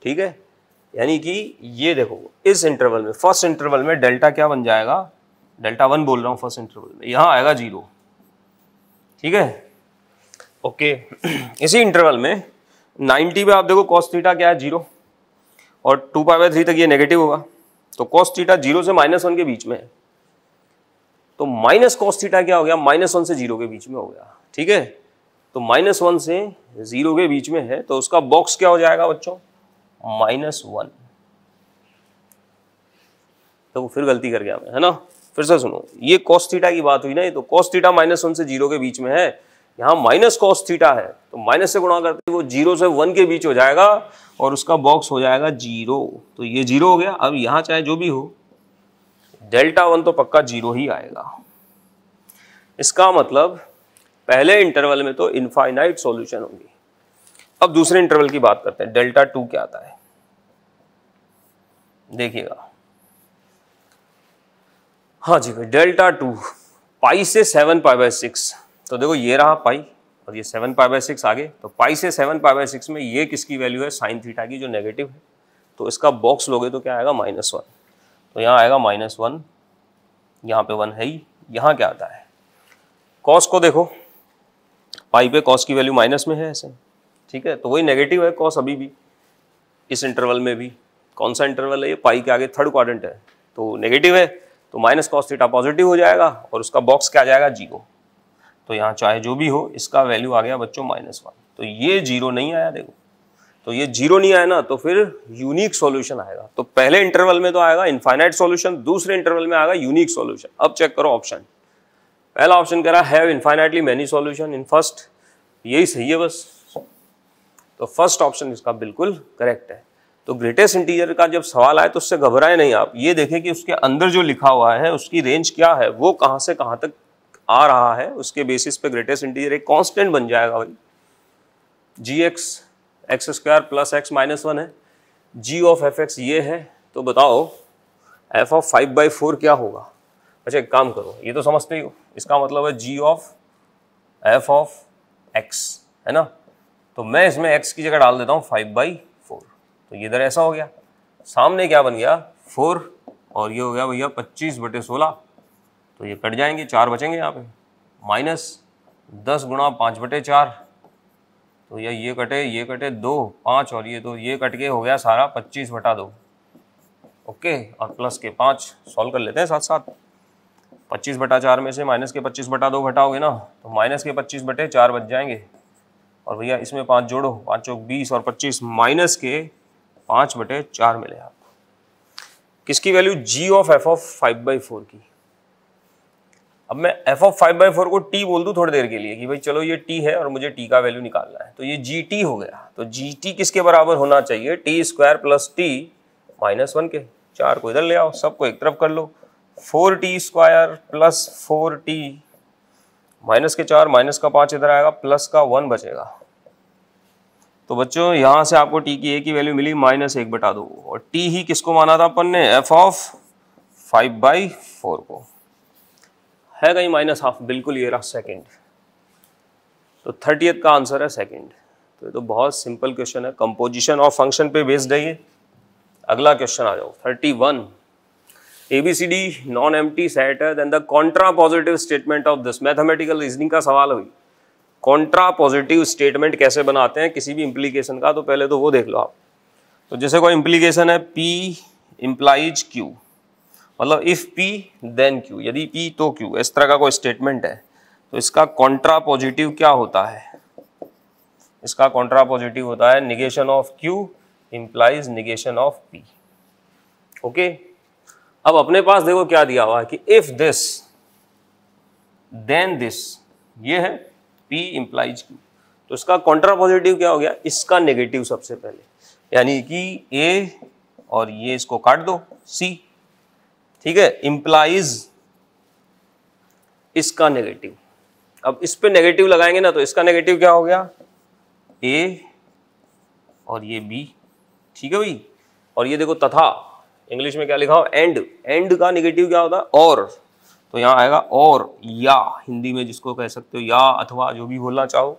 ठीक है यानी कि ये देखो इस इंटरवल में फर्स्ट इंटरवल में डेल्टा क्या बन जाएगा डेल्टा वन बोल रहा हूँ फर्स्ट इंटरवल में यहाँ आएगा जीरो ठीक है ओके इसी इंटरवल में 90 में आप देखो कॉस थीटा क्या है जीरो और टू पाई बाई थ्री तक ये नेगेटिव होगा तो कॉस थीटा जीरो से माइनस वन के बीच में है तो माइनस कॉस थीटा क्या हो गया माइनस वन से जीरो के बीच में हो गया ठीक है तो माइनस वन से जीरो के बीच में है तो उसका बॉक्स क्या हो जाएगा बच्चों माइनस वन तो फिर गलती कर गया मैं है ना फिर से सुनो ये कॉस थीटा की बात हुई ना ये तो कॉस थीटा माइनस वन से जीरो के बीच में है यहाँ माइनस कॉस थीटा है तो माइनस से गुणा करते वो जीरो से वन के बीच हो जाएगा और उसका बॉक्स हो जाएगा जीरो तो ये जीरो हो गया अब यहाँ चाहे जो भी हो डेल्टा वन तो पक्का जीरो ही आएगा इसका मतलब पहले इंटरवल में तो इनफाइनाइट सॉल्यूशन होगी अब दूसरे इंटरवल की बात करते हैं डेल्टा टू क्या आता है देखिएगा हाँ जी डेल्टा टू पाई से सेवन पाई बाय सिक्स तो देखो ये रहा पाई और ये सेवन पाई बाय सिक्स आगे तो पाई से सेवन पाई बाय सिक्स में ये किसकी वैल्यू है साइन थीटा की जो नेगेटिव है तो इसका बॉक्स लोगे तो क्या आएगा माइनस वन तो यहाँ आएगा माइनस वन यहाँ पे वन है ही यहाँ क्या आता है कॉस को देखो पाई पे कॉस की वैल्यू माइनस में है ऐसे ठीक है तो वही नेगेटिव है कॉस अभी भी इस इंटरवल में भी कौन सा इंटरवल है ये पाई के आगे थर्ड क्वाड्रेंट है तो नेगेटिव है तो माइनस कॉस थीटा पॉजिटिव हो जाएगा और उसका बॉक्स क्या आ जाएगा जीरो तो यहाँ चाहे जो भी हो इसका वैल्यू आ गया बच्चों माइनस वन तो ये जीरो नहीं आया देखो तो ये जीरो नहीं आया ना तो फिर यूनिक सॉल्यूशन आएगा तो पहले इंटरवल में तो आएगा इनफाइनाइट सॉल्यूशन दूसरे इंटरवल में आएगा यूनिक सॉल्यूशन अब चेक करो ऑप्शन पहला ऑप्शन कह रहा have infinitely many solution in first यही सही है बस तो फर्स्ट ऑप्शन इसका बिल्कुल करेक्ट है तो ग्रेटेस्ट इंटीजर का जब सवाल आए तो उससे घबराए नहीं आप ये देखें कि उसके अंदर जो लिखा हुआ है उसकी रेंज क्या है वो कहाँ से कहाँ तक आ रहा है उसके बेसिस पे ग्रेटेस्ट इंटीजर एक कांस्टेंट बन जाएगा भाई G X X square plus X minus one है जी ऑफ एफ एक्स ये है तो बताओ F of five by four क्या होगा अच्छा एक काम करो ये तो समझते ही हो इसका मतलब है G of F of X है ना तो मैं इसमें एक्स की जगह डाल देता हूँ फाइव बाई फोर तो ये इधर ऐसा हो गया सामने क्या बन गया फोर और ये हो गया भैया पच्चीस बटे सोलह तो ये कट जाएंगे चार बचेंगे यहाँ पे माइनस दस गुणा पाँच बटे चार तो या ये कटे ये कटे दो पाँच और ये तो ये कट के हो गया सारा पच्चीस बटा दो ओके और प्लस के पाँच सॉल्व कर लेते हैं साथ साथ पच्चीस बटा चार में से माइनस के पच्चीस बटा दो घटाओगे ना तो माइनस के पच्चीस बटे चार बच जाएंगे और भैया इसमें पाँच जोड़ो पाँच चौक बीस और पच्चीस माइनस के पाँच बटे चार मिले आपको किसकी value G of F of five by four की अब मैं F of five by four को टी बोल दूँ थोड़ी देर के लिए कि भाई चलो ये टी है और मुझे टी का वैल्यू निकालना है तो ये जी टी हो गया तो जी टी किसके बराबर होना चाहिए T square plus T minus one के चार को इधर ले आओ सबको एक तरफ कर लो four T square plus four T minus के चार माइनस का पाँच इधर आएगा प्लस का वन बचेगा तो बच्चों यहाँ से आपको टी की ए की वैल्यू मिली माइनस एक बटा दो और टी ही किसको माना था अपन ने F of five by four को है कहीं माइनस हाफ बिल्कुल ये रहा सेकेंड तो थर्टी का आंसर है सेकेंड तो ये तो बहुत सिंपल क्वेश्चन है कंपोजिशन ऑफ फंक्शन पे बेस्ड है ये अगला क्वेश्चन आ जाओ thirty one A B C D non empty set है contrapositive statement of this mathematical reasoning का सवाल हुई कॉन्ट्रा पॉजिटिव स्टेटमेंट कैसे बनाते हैं किसी भी इम्प्लीकेशन का तो पहले तो वो देख लो आप तो जैसे कोई इम्प्लीकेशन है पी इम्प्लाइज क्यू मतलब इफ़ पी देन क्यू यदि पी तो क्यू इस तरह का कोई स्टेटमेंट है तो इसका कॉन्ट्रा पॉजिटिव क्या होता है इसका कॉन्ट्रा पॉजिटिव होता है negation of Q implies negation of P okay अब अपने पास देखो क्या दिया हुआ है कि इफ दिस देन दिस ये है पी इम्प्लाइज क्यू तो इसका कॉन्ट्रा पॉजिटिव क्या हो गया इसका नेगेटिव सबसे पहले यानी कि ए और ये इसको काट दो सी ठीक है इंप्लाइज इसका नेगेटिव अब इस पे नेगेटिव लगाएंगे ना तो इसका नेगेटिव क्या हो गया ए और ये बी ठीक है भाई और ये देखो तथा इंग्लिश में क्या लिखा हो एंड एंड का नेगेटिव क्या होता है और तो यहां आएगा और या हिंदी में जिसको कह सकते हो या अथवा जो भी बोलना चाहो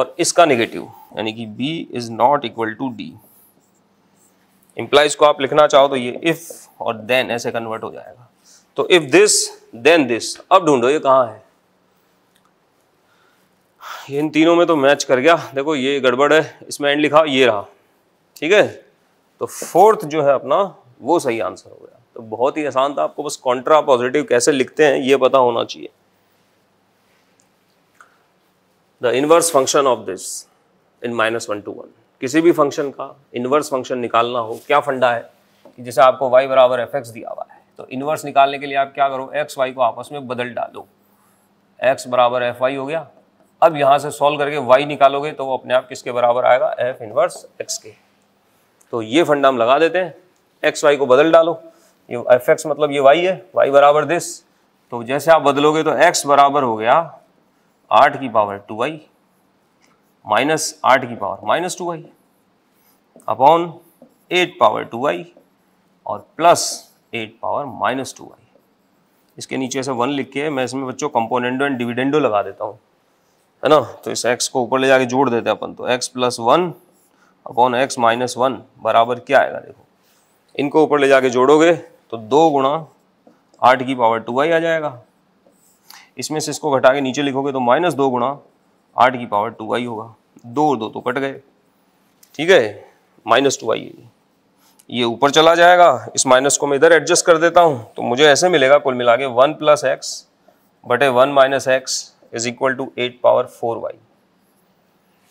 और इसका नेगेटिव यानी कि B is not equal to D implies को आप लिखना चाहो तो ये इफ और देन ऐसे कन्वर्ट हो जाएगा तो इफ दिस देन दिस अब ढूंढो ये कहाँ है ये इन तीनों में तो मैच कर गया देखो ये गड़बड़ है इसमें एंड लिखा ये रहा ठीक है तो फोर्थ जो है अपना वो सही आंसर हो गया तो बहुत ही आसान था आपको बस कॉन्ट्रा पॉजिटिव कैसे लिखते हैं ये पता होना चाहिए the inverse function of this in minus one two one किसी भी फंक्शन का इन्वर्स फंक्शन निकालना हो क्या फंडा है कि जैसे आपको वाई बराबर एफ एक्स दिया हुआ है तो इन्वर्स निकालने के लिए आप क्या करो एक्स वाई को आपस में बदल डालो एक्स बराबर एफ वाई हो गया अब यहाँ से सॉल्व करके वाई निकालोगे तो वो अपने आप किसके बराबर आएगा एफ इन्वर्स एक्स के तो ये फंडा हम लगा देते हैं एक्स वाई को बदल डालो ये एफ एक्स मतलब ये वाई है वाई बराबर दिस तो जैसे आप बदलोगे तो एक्स बराबर हो गया आठ की पावर टू वाई माइनस आठ की power minus two I upon eight power two I और plus eight power minus two I इसके नीचे ऐसे वन लिख के मैं इसमें बच्चों कंपोनेंडो एंड डिविडेंडो लगा देता हूँ है ना तो इस एक्स को ऊपर ले जाके जोड़ देते हैं अपन तो X plus one upon X minus one बराबर क्या आएगा देखो इनको ऊपर ले जाके जोड़ोगे तो दो गुणा आठ की पावर टू आई आ जाएगा इसमें से इसको घटा के नीचे लिखोगे तो माइनस दो गुणा आठ की पावर टू आई होगा दो और दो तो कट गए ठीक है माइनस टू आई ये ऊपर चला जाएगा इस माइनस को मैं इधर एडजस्ट कर देता हूँ तो मुझे ऐसे मिलेगा कुल मिला के वन प्लस एक्स बटे one minus X is equal to eight power four Y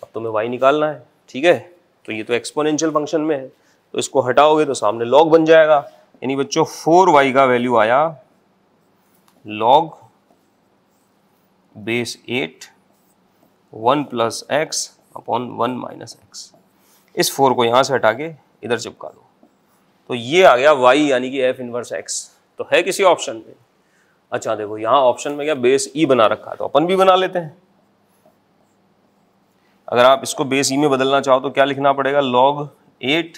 अब तो मैं वाई निकालना है ठीक है तो ये तो एक्सपोनेंशियल फंक्शन में है तो इसको हटाओगे तो सामने लॉग बन जाएगा यानी बच्चों फोर वाई का वैल्यू आया log base eight one plus X upon one minus X इस फोर को यहाँ से हटा के इधर चिपका दो तो ये आ गया वाई यानी कि एफ इनवर्स एक्स तो है किसी ऑप्शन में अच्छा देखो यहाँ ऑप्शन में क्या बेस ई e बना रखा है तो अपन भी बना लेते हैं अगर आप इसको बेस ई e में बदलना चाहो तो क्या लिखना पड़ेगा लॉग एट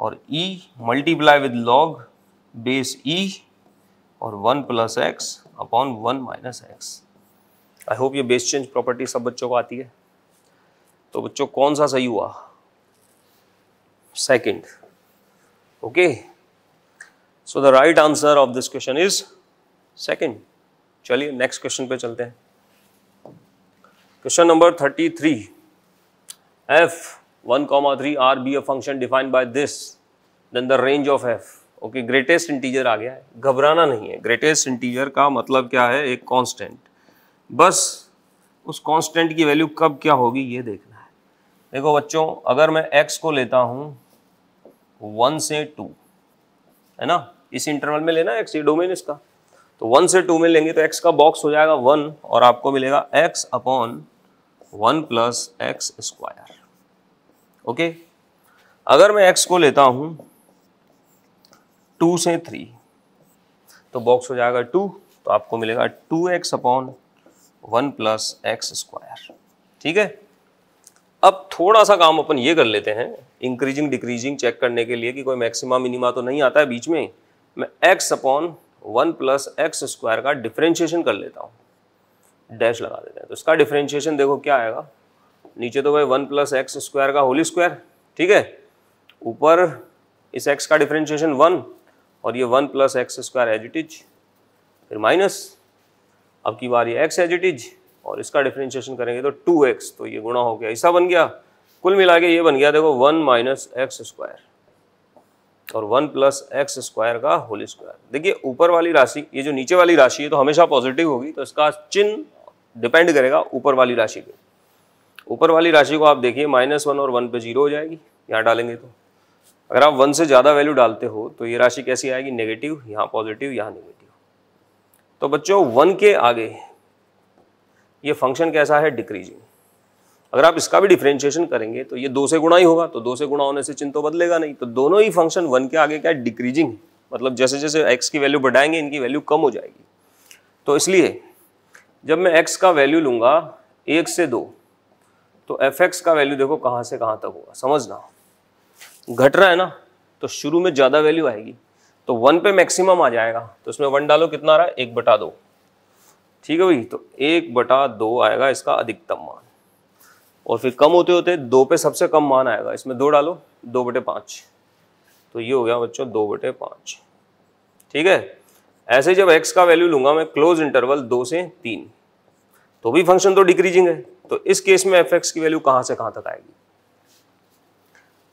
और E multiply with log base E और one plus X upon one minus X I hope ये बेस चेंज प्रॉपर्टी सब बच्चों को आती है तो बच्चों कौन सा सही हुआ second okay so the right answer of this question is second चलिए नेक्स्ट क्वेश्चन पे चलते हैं question number thirty three F one comma three R be a function define by this then the range of F okay greatest integer आ गया है घबराना नहीं है ग्रेटेस्ट इंटीजर का मतलब क्या है एक कांस्टेंट बस उस कांस्टेंट की वैल्यू कब क्या होगी ये देखना है देखो बच्चों अगर मैं एक्स को लेता हूँ वन से टू है ना इस इंटरवल में लेना एक्स ये डोमेन इसका तो वन से टू में लेंगे तो एक्स का बॉक्स हो जाएगा वन और आपको मिलेगा X upon one plus x square okay अगर मैं एक्स को लेता हूँ टू से थ्री तो बॉक्स हो जाएगा टू तो आपको मिलेगा two x upon one plus x square ठीक है अब थोड़ा सा काम अपन ये कर लेते हैं इंक्रीजिंग डिक्रीजिंग चेक करने के लिए कि कोई मैक्सिमा मिनिमा तो नहीं आता है बीच में मैं X upon one plus x square का डिफ्रेंशिएशन कर लेता हूँ डैश लगा देते हैं तो इसका डिफरेंशिएशन देखो क्या आएगा नीचे तो भाई वन प्लस एक्स स्क्वायर का होली स्क्वायर ठीक है ऊपर इस एक्स का डिफ्रेंशिएशन वन और ये one plus x square as it is फिर माइनस अब की बार ये एक्स एज इट इज और इसका डिफ्रेंशिएशन करेंगे तो टू एक्स तो ये गुणा हो गया ऐसा बन गया कुल मिला के ये बन गया देखो वन माइनस एक्स स्क्वायर और वन प्लस एक्स स्क्वायर का होल स्क्वायर देखिए ऊपर वाली राशि ये जो नीचे वाली राशि है तो हमेशा पॉजिटिव होगी तो इसका चिन्ह डिपेंड करेगा ऊपर वाली राशि पे ऊपर वाली राशि को आप देखिए माइनस वन और वन पे जीरो हो जाएगी यहाँ डालेंगे तो अगर आप वन से ज़्यादा वैल्यू डालते हो तो ये राशि कैसी आएगी नेगेटिव यहाँ पॉजिटिव यहाँ नेगेटिव तो बच्चों वन के आगे ये फंक्शन कैसा है डिक्रीजिंग अगर आप इसका भी डिफ्रेंशिएशन करेंगे तो ये दो से गुणा ही होगा तो दो से गुणा होने से चिंतो बदलेगा नहीं तो दोनों ही फंक्शन वन के आगे क्या है डिक्रीजिंग मतलब जैसे जैसे एक्स की वैल्यू बढ़ाएंगे इनकी वैल्यू कम हो जाएगी तो इसलिए जब मैं एक्स का वैल्यू लूंगा एक से दो तो एफ एक्स का वैल्यू देखो कहाँ से कहाँ तक होगा समझना घट रहा है ना तो शुरू में ज़्यादा वैल्यू आएगी तो वन पे मैक्सिमम आ जाएगा तो इसमें वन डालो कितना आ रहा है एक बटा दो ठीक है भाई तो एक बटा दो आएगा इसका अधिकतम मान और फिर कम होते होते दो पे सबसे कम मान आएगा इसमें दो डालो दो बटे पाँच तो ये हो गया बच्चों दो बटे पाँच ठीक है ऐसे जब एक्स का वैल्यू लूंगा मैं क्लोज इंटरवल दो से तीन तो भी फंक्शन तो डिक्रीजिंग है तो इस केस में एफ की वैल्यू कहाँ से कहाँ तक आएगी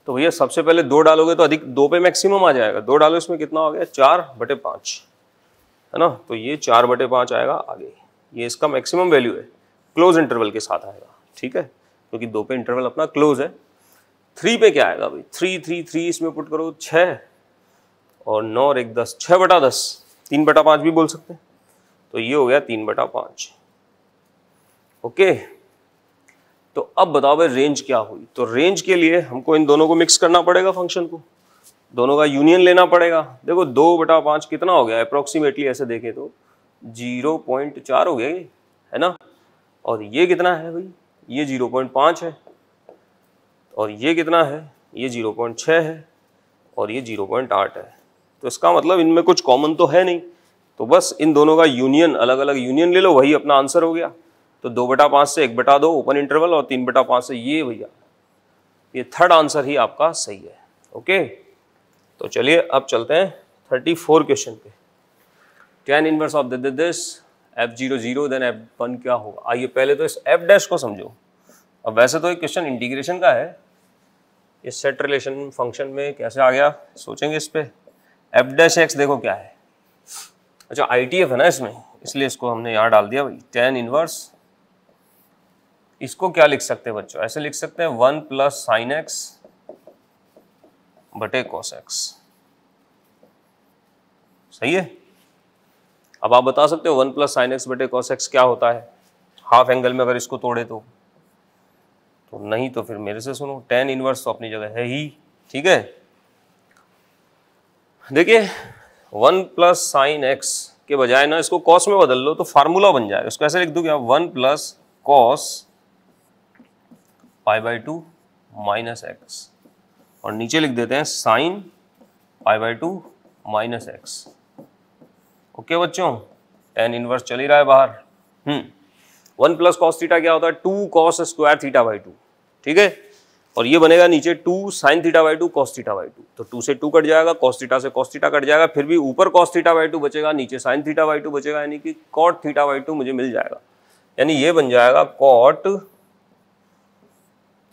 तो भैया सबसे पहले दो डालोगे तो अधिक दो पे मैक्सिमम आ जाएगा दो डालो इसमें कितना हो गया चार बटे पाँच है ना तो ये चार बटे पाँच आएगा आगे ये इसका मैक्सिमम वैल्यू है क्लोज इंटरवल के साथ आएगा ठीक है क्योंकि दो पे इंटरवल अपना क्लोज है थ्री पे क्या आएगा भाई थ्री थ्री थ्री इसमें पुट करो छ और नौ और एक दस छः बटा दस तीन बटा पाँच भी बोल सकते हैं तो ये हो गया तीन बटा पाँच ओके तो अब बताओ भाई रेंज क्या हुई तो रेंज के लिए हमको इन दोनों को मिक्स करना पड़ेगा फंक्शन को दोनों का यूनियन लेना पड़ेगा देखो दो बटा पाँच कितना हो गया अप्रोक्सीमेटली ऐसे देखें तो जीरो पॉइंट चार हो गया ये है ना और ये कितना है भाई ये जीरो पॉइंट पाँच है और ये कितना है ये जीरो पॉइंट छः है और ये जीरो पॉइंट आठ है तो इसका मतलब इनमें कुछ कॉमन तो है नहीं तो बस इन दोनों का यूनियन अलग अलग यूनियन ले लो वही अपना आंसर हो गया तो दो बटा पाँच से एक बटा दो ओपन इंटरवल और तीन बटा पाँच से ये भैया ये थर्ड आंसर ही आपका सही है ओके तो चलिए अब चलते हैं थर्टी फोर क्वेश्चन पे tan inverse of this F zero zero then F one क्या होगा आइए पहले तो इस एफ डैश को समझो अब वैसे तो एक क्वेश्चन इंटीग्रेशन का है इस सेट रिलेशन फंक्शन में कैसे आ गया सोचेंगे इस पर एफ डैश एक्स देखो क्या है अच्छा आई है ना इसमें इसलिए इसको हमने यहाँ डाल दिया भाई टेन इनवर्स इसको क्या लिख सकते हैं बच्चों ऐसे लिख सकते हैं वन प्लस साइन एक्स बटे कॉस एक्स सही है अब आप बता सकते हो वन प्लस साइन एक्स बटे कॉस एक्स क्या होता है हाफ एंगल में अगर इसको तोड़े तो तो नहीं तो फिर मेरे से सुनो टेन इनवर्स तो अपनी जगह है ही ठीक है देखिए वन प्लस साइन एक्स के बजाय ना इसको कॉस में बदल लो तो फार्मूला बन जाएगा इसको ऐसे लिख दूँ क्या one plus cos pi by two minus x और नीचे लिख देते हैं sine pi by two minus X okay बच्चों टेन इनवर्स चल ही रहा है बाहर hmm one plus cos theta क्या होता है two cos square theta by two ठीक है और ये बनेगा नीचे two sine theta by two cos theta by two तो टू से टू कट जाएगा कॉस थीटा से कॉस थीटा कट जाएगा फिर भी ऊपर कॉस थीटा बाई टू बचेगा नीचे साइन थीटा बाई टू बचेगा यानी कि कॉट थीटा बाई टू मुझे मिल जाएगा यानी ये बन जाएगा कॉट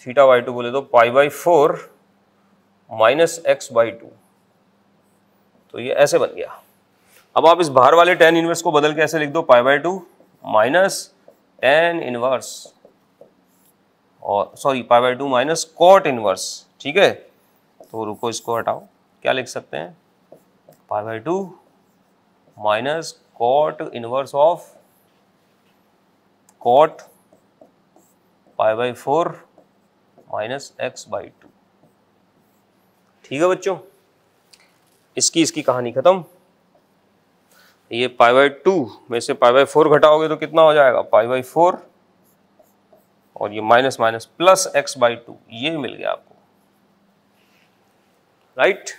थीटा बाई टू बोले तो pi by four minus x by two तो ये ऐसे बन गया अब आप इस बाहर वाले टेन इनवर्स को बदल के ऐसे लिख दो pi by two minus tan inverse और sorry pi by two minus cot inverse ठीक है तो रुको इसको हटाओ क्या लिख सकते हैं pi by two minus cot inverse of cot pi by four minus x by two ठीक है बच्चों इसकी इसकी कहानी खत्म ये पाई बाई टू में से पाई बाई फोर घटाओगे तो कितना हो जाएगा पाई बाई फोर और ये minus minus plus X by two ये मिल गया आपको राइट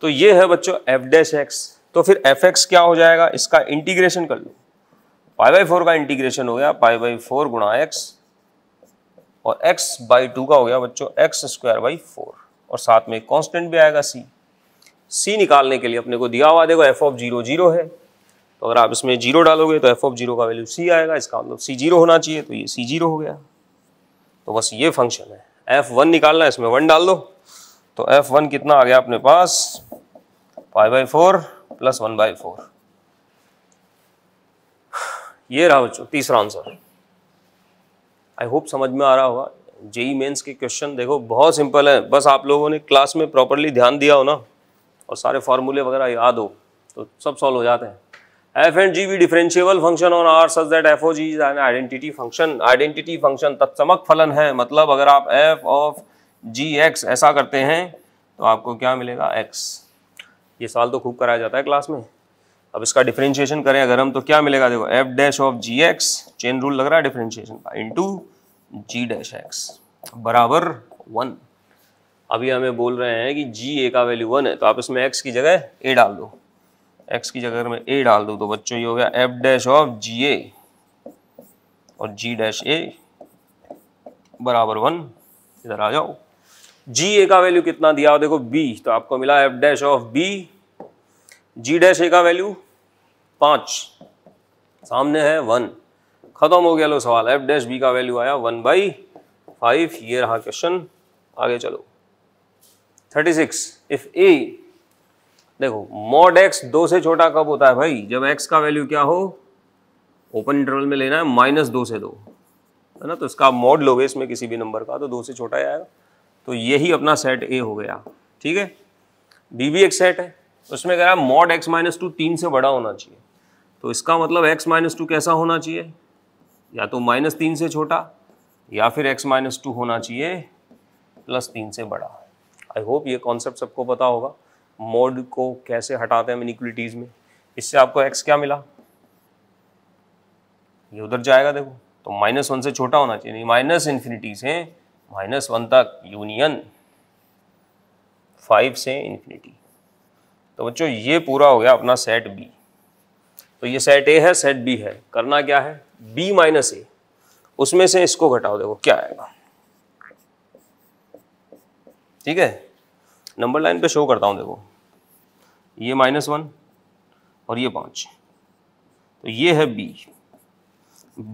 तो ये है बच्चों एफ डैश एक्स तो फिर एफ एक्स क्या हो जाएगा इसका इंटीग्रेशन कर लो पाई बाई फोर का इंटीग्रेशन हो गया पाई बाई फोर गुणा एक्स और x बाई टू का हो गया बच्चों एक्स स्क्वायर बाई फोर और साथ में कांस्टेंट भी आएगा c c निकालने के लिए अपने को दिया हुआ देखो एफ ऑफ जीरो जीरो है तो अगर आप इसमें जीरो डालोगे तो एफ ऑफ जीरो का वैल्यू c आएगा इसका मतलब c जीरो होना चाहिए तो ये c जीरो हो गया तो बस ये फंक्शन है एफ वन निकालना है इसमें वन डाल दो तो एफ वन कितना आ गया अपने पास five by four plus one by four ये रहा बच्चों तीसरा आंसर आई होप समझ में आ रहा होगा जेई मेंस e के क्वेश्चन देखो बहुत सिंपल है बस आप लोगों ने क्लास में प्रॉपरली ध्यान दिया हो ना और सारे फार्मूले वगैरह याद हो तो सब सॉल्व हो जाते हैं एफ एंड जी भी differentiable function on R such that F O ji is an identity function identity function तत्समक फलन है मतलब अगर आप एफ ऑफ जी एक्स ऐसा करते हैं तो आपको क्या मिलेगा एक्स ये सवाल तो खूब कराया जाता है क्लास में अब इसका डिफरेंशिएशन करें अगर हम तो क्या मिलेगा देखो F dash of G X chain rule लग रहा है डिफरेंशिएशन का इनटू जी डैश एक्स बराबर वन अभी हमें बोल रहे हैं कि जी ए का वैल्यू वन है तो आप इसमें एक्स की जगह ए डाल दो एक्स की जगह में ए डाल दो तो बच्चों ये हो गया F dash of G A और जी डैश ए बराबर वन इधर आ जाओ जी ए का वैल्यू कितना दिया देखो बी तो आपको मिला F dash of B G dash A का वैल्यू पांच सामने है वन ख़त्म हो गया लो सवाल एफ डैश बी का वैल्यू आया वन बाई फाइव ये रहा क्वेश्चन आगे चलो थर्टी सिक्स इफ ए देखो मॉड एक्स दो से छोटा कब होता है भाई जब एक्स का वैल्यू क्या हो ओपन इंटरवल में लेना है माइनस दो से दो है ना तो इसका मॉड लोगे इसमें किसी भी नंबर का तो दो से छोटा ही आएगा तो यही अपना सेट ए हो गया ठीक है बी भी एक सेट है उसमें कह रहा है मॉड एक्स माइनस टू तीन से बड़ा होना चाहिए तो इसका मतलब एक्स माइनस टू कैसा होना चाहिए या तो माइनस तीन से छोटा या फिर एक्स माइनस टू होना चाहिए प्लस तीन से बड़ा आई होप ये कॉन्सेप्ट सबको पता होगा मोड को कैसे हटाते हैं मिनिकुलिटीज़ में इससे आपको एक्स क्या मिला ये उधर जाएगा देखो तो माइनस वन से छोटा होना चाहिए माइनस इन्फिनिटी से माइनस वन तक यूनियन फाइव से इन्फिनिटी तो बच्चों ये पूरा हो गया अपना सेट बी तो ये सेट ए है सेट बी है करना क्या है बी माइनस ए उसमें से इसको घटाओ देखो क्या आएगा ठीक है नंबर लाइन पे शो करता हूं देखो ये माइनस वन और ये पांच तो ये है बी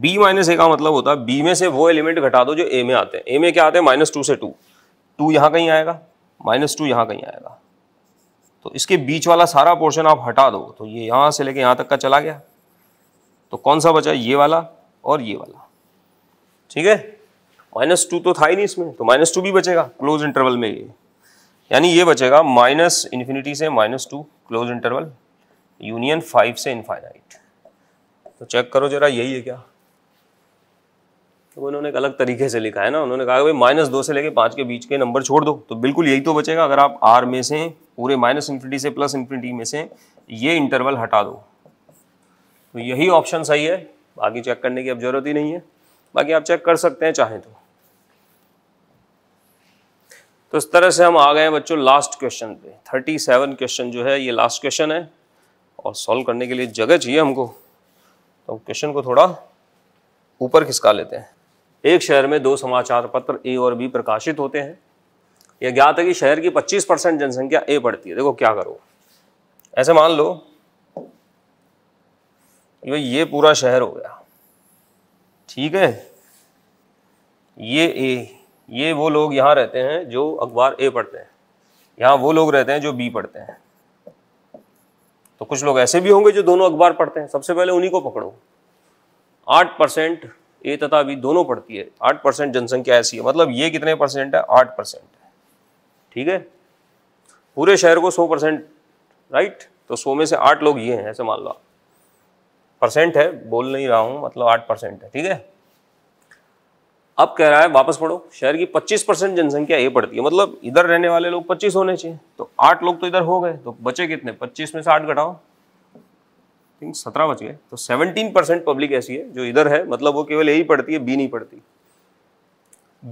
बी माइनस ए का मतलब होता है बी में से वो एलिमेंट घटा दो जो ए में आते हैं ए में क्या आते हैं माइनस टू से टू टू यहां कहीं आएगा माइनस टू यहां कहीं आएगा तो इसके बीच वाला सारा पोर्शन आप हटा दो तो ये यहां से लेके यहां तक का चला गया तो कौन सा बचा ये वाला और ये वाला ठीक है माइनस टू तो था ही नहीं इसमें तो माइनस टू भी बचेगा क्लोज इंटरवल में ये यानी ये बचेगा माइनस इन्फिनिटी से minus two close interval union five से इनफाइनाइट तो चेक करो जरा यही है क्या तो उन्होंने एक अलग तरीके से लिखा है ना उन्होंने कहा भाई माइनस दो से लेके पाँच के बीच के नंबर छोड़ दो तो बिल्कुल यही तो बचेगा अगर आप आर में से पूरे माइनस इन्फिनिटी से प्लस इन्फिनिटी में से ये इंटरवल हटा दो तो यही ऑप्शन सही है बाकी चेक करने की अब जरूरत ही नहीं है बाकी आप चेक कर सकते हैं चाहें तो तो इस तरह से हम आ गए हैं बच्चों लास्ट क्वेश्चन पे थर्टी सेवन क्वेश्चन जो है ये लास्ट क्वेश्चन है और सॉल्व करने के लिए जगह चाहिए हमको तो क्वेश्चन को थोड़ा ऊपर खिसका लेते हैं एक शहर में दो समाचार पत्र ए और बी प्रकाशित होते हैं यह ज्ञात है कि शहर की 25 परसेंट जनसंख्या ए पढ़ती है देखो क्या करो ऐसे मान लो भाई ये पूरा शहर हो गया ठीक है ये ए ये वो लोग यहाँ रहते हैं जो अखबार ए पढ़ते हैं यहाँ वो लोग रहते हैं जो बी पढ़ते हैं तो कुछ लोग ऐसे भी होंगे जो दोनों अखबार पढ़ते हैं सबसे पहले उन्हीं को पकड़ो आठ परसेंट ए तथा बी दोनों पढ़ती है आठ परसेंट जनसंख्या ऐसी है मतलब ये कितने परसेंट है आठ परसेंट है ठीक है पूरे शहर को सौ परसेंट राइट तो सौ में से आठ लोग ये हैं ऐसे मान लो आप परसेंट है बोल नहीं रहा हूं मतलब आठ परसेंट है ठीक है अब कह रहा है वापस पढ़ो शहर की पच्चीस परसेंट जनसंख्या ये पड़ती है मतलब इधर रहने वाले लोग पच्चीस होने चाहिए तो आठ लोग तो इधर हो गए तो बचे कितने पच्चीस में से आठ घटाओ थिंक सत्रह बच गए तो सेवनटीन परसेंट पब्लिक ऐसी है जो इधर है मतलब वो केवल यही पड़ती है बी नहीं पड़ती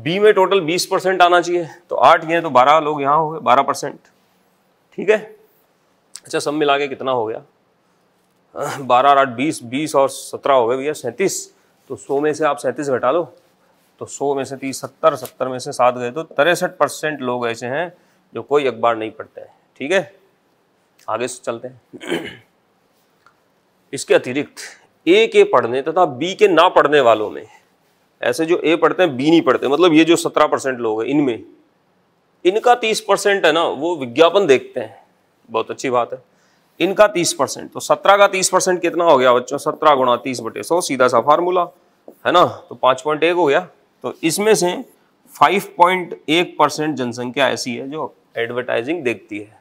बी में टोटल बीस परसेंट आना चाहिए तो आठ ये तो बारह लोग यहाँ हो गए बारह परसेंट ठीक है अच्छा सब मिला के कितना हो गया बारह आठ बीस बीस और सत्रह हो गए भैया सैंतीस तो सौ में से आप सैंतीस घटा लो तो सौ में से तीस सत्तर सत्तर में से सात गए तो तिरसठ परसेंट लोग ऐसे हैं जो कोई अखबार नहीं पढ़ते हैं ठीक है आगे से चलते हैं इसके अतिरिक्त ए के पढ़ने तथा बी के ना पढ़ने वालों में ऐसे जो ए पढ़ते हैं बी नहीं पढ़ते मतलब ये जो सत्रह परसेंट लोग हैं इनमें इनका तीस परसेंट है ना वो विज्ञापन देखते हैं बहुत अच्छी बात है इनका तीस परसेंट तो सत्रह का तीस परसेंट कितना हो गया बच्चों सत्रह गुणा तीस बटे सौ सीधा सा फार्मूला है ना तो पांच पॉइंट एक हो गया तो इसमें से फाइव पॉइंट एक परसेंट जनसंख्या ऐसी है जो एडवर्टाइजिंग देखती है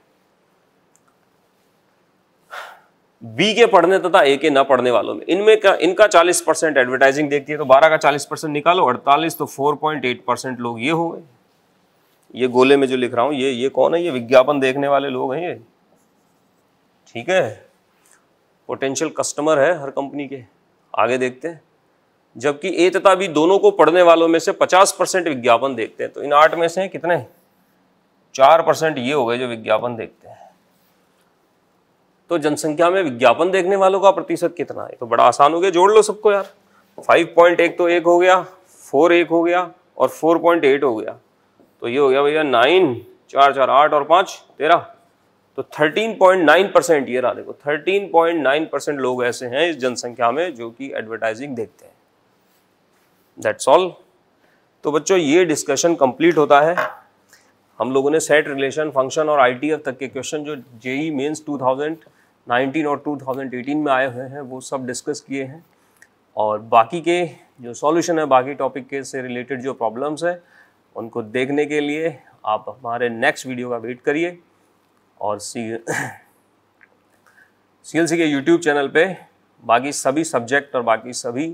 बी के पढ़ने तथा ए के ना पढ़ने वालों में इनमें का इनका 40 परसेंट एडवर्टाइजिंग देखती है तो 12 का 40 परसेंट निकालो अड़तालीस तो 4.8 परसेंट लोग ये हो गए ये गोले में जो लिख रहा हूं ये ये कौन है ये विज्ञापन देखने वाले लोग हैं ये ठीक है पोटेंशियल कस्टमर है हर कंपनी के आगे देखते हैं जबकि ए तथा बी दोनों को पढ़ने वालों में से 50 परसेंट विज्ञापन देखते हैं तो इन आठ में से कितने चार परसेंट ये हो गए जो विज्ञापन देखते हैं तो जनसंख्या में विज्ञापन देखने वालों का प्रतिशत कितना है तो बड़ा आसान हो गया जोड़ लो सबको यार फाइव पॉइंट एक तो एक हो गया फोर एक हो गया और फोर पॉइंट एट हो गया तो ये हो गया भैया नाइन चार चार आठ और पाँच तेरह तो 13.9 परसेंट ये रहा देखो 13.9 परसेंट लोग ऐसे हैं इस जनसंख्या में जो कि एडवर्टाइजिंग देखते हैं दैट्स ऑल तो बच्चों ये डिस्कशन कंप्लीट होता है हम लोगों ने सेट रिलेशन फंक्शन और आई तक के क्वेश्चन जो जेई मेंस 2019 और 2018 में आए हुए हैं वो सब डिस्कस किए हैं और बाकी के जो सॉल्यूशन है बाकी टॉपिक के से रिलेटेड जो प्रॉब्लम्स हैं उनको देखने के लिए आप हमारे नेक्स्ट वीडियो का वेट करिए और सी सी के यूट्यूब चैनल पे बाकी सभी सब्जेक्ट और बाकी सभी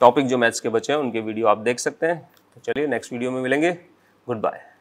टॉपिक जो मैथ्स के बचे हैं उनके वीडियो आप देख सकते हैं तो चलिए नेक्स्ट वीडियो में मिलेंगे गुड बाय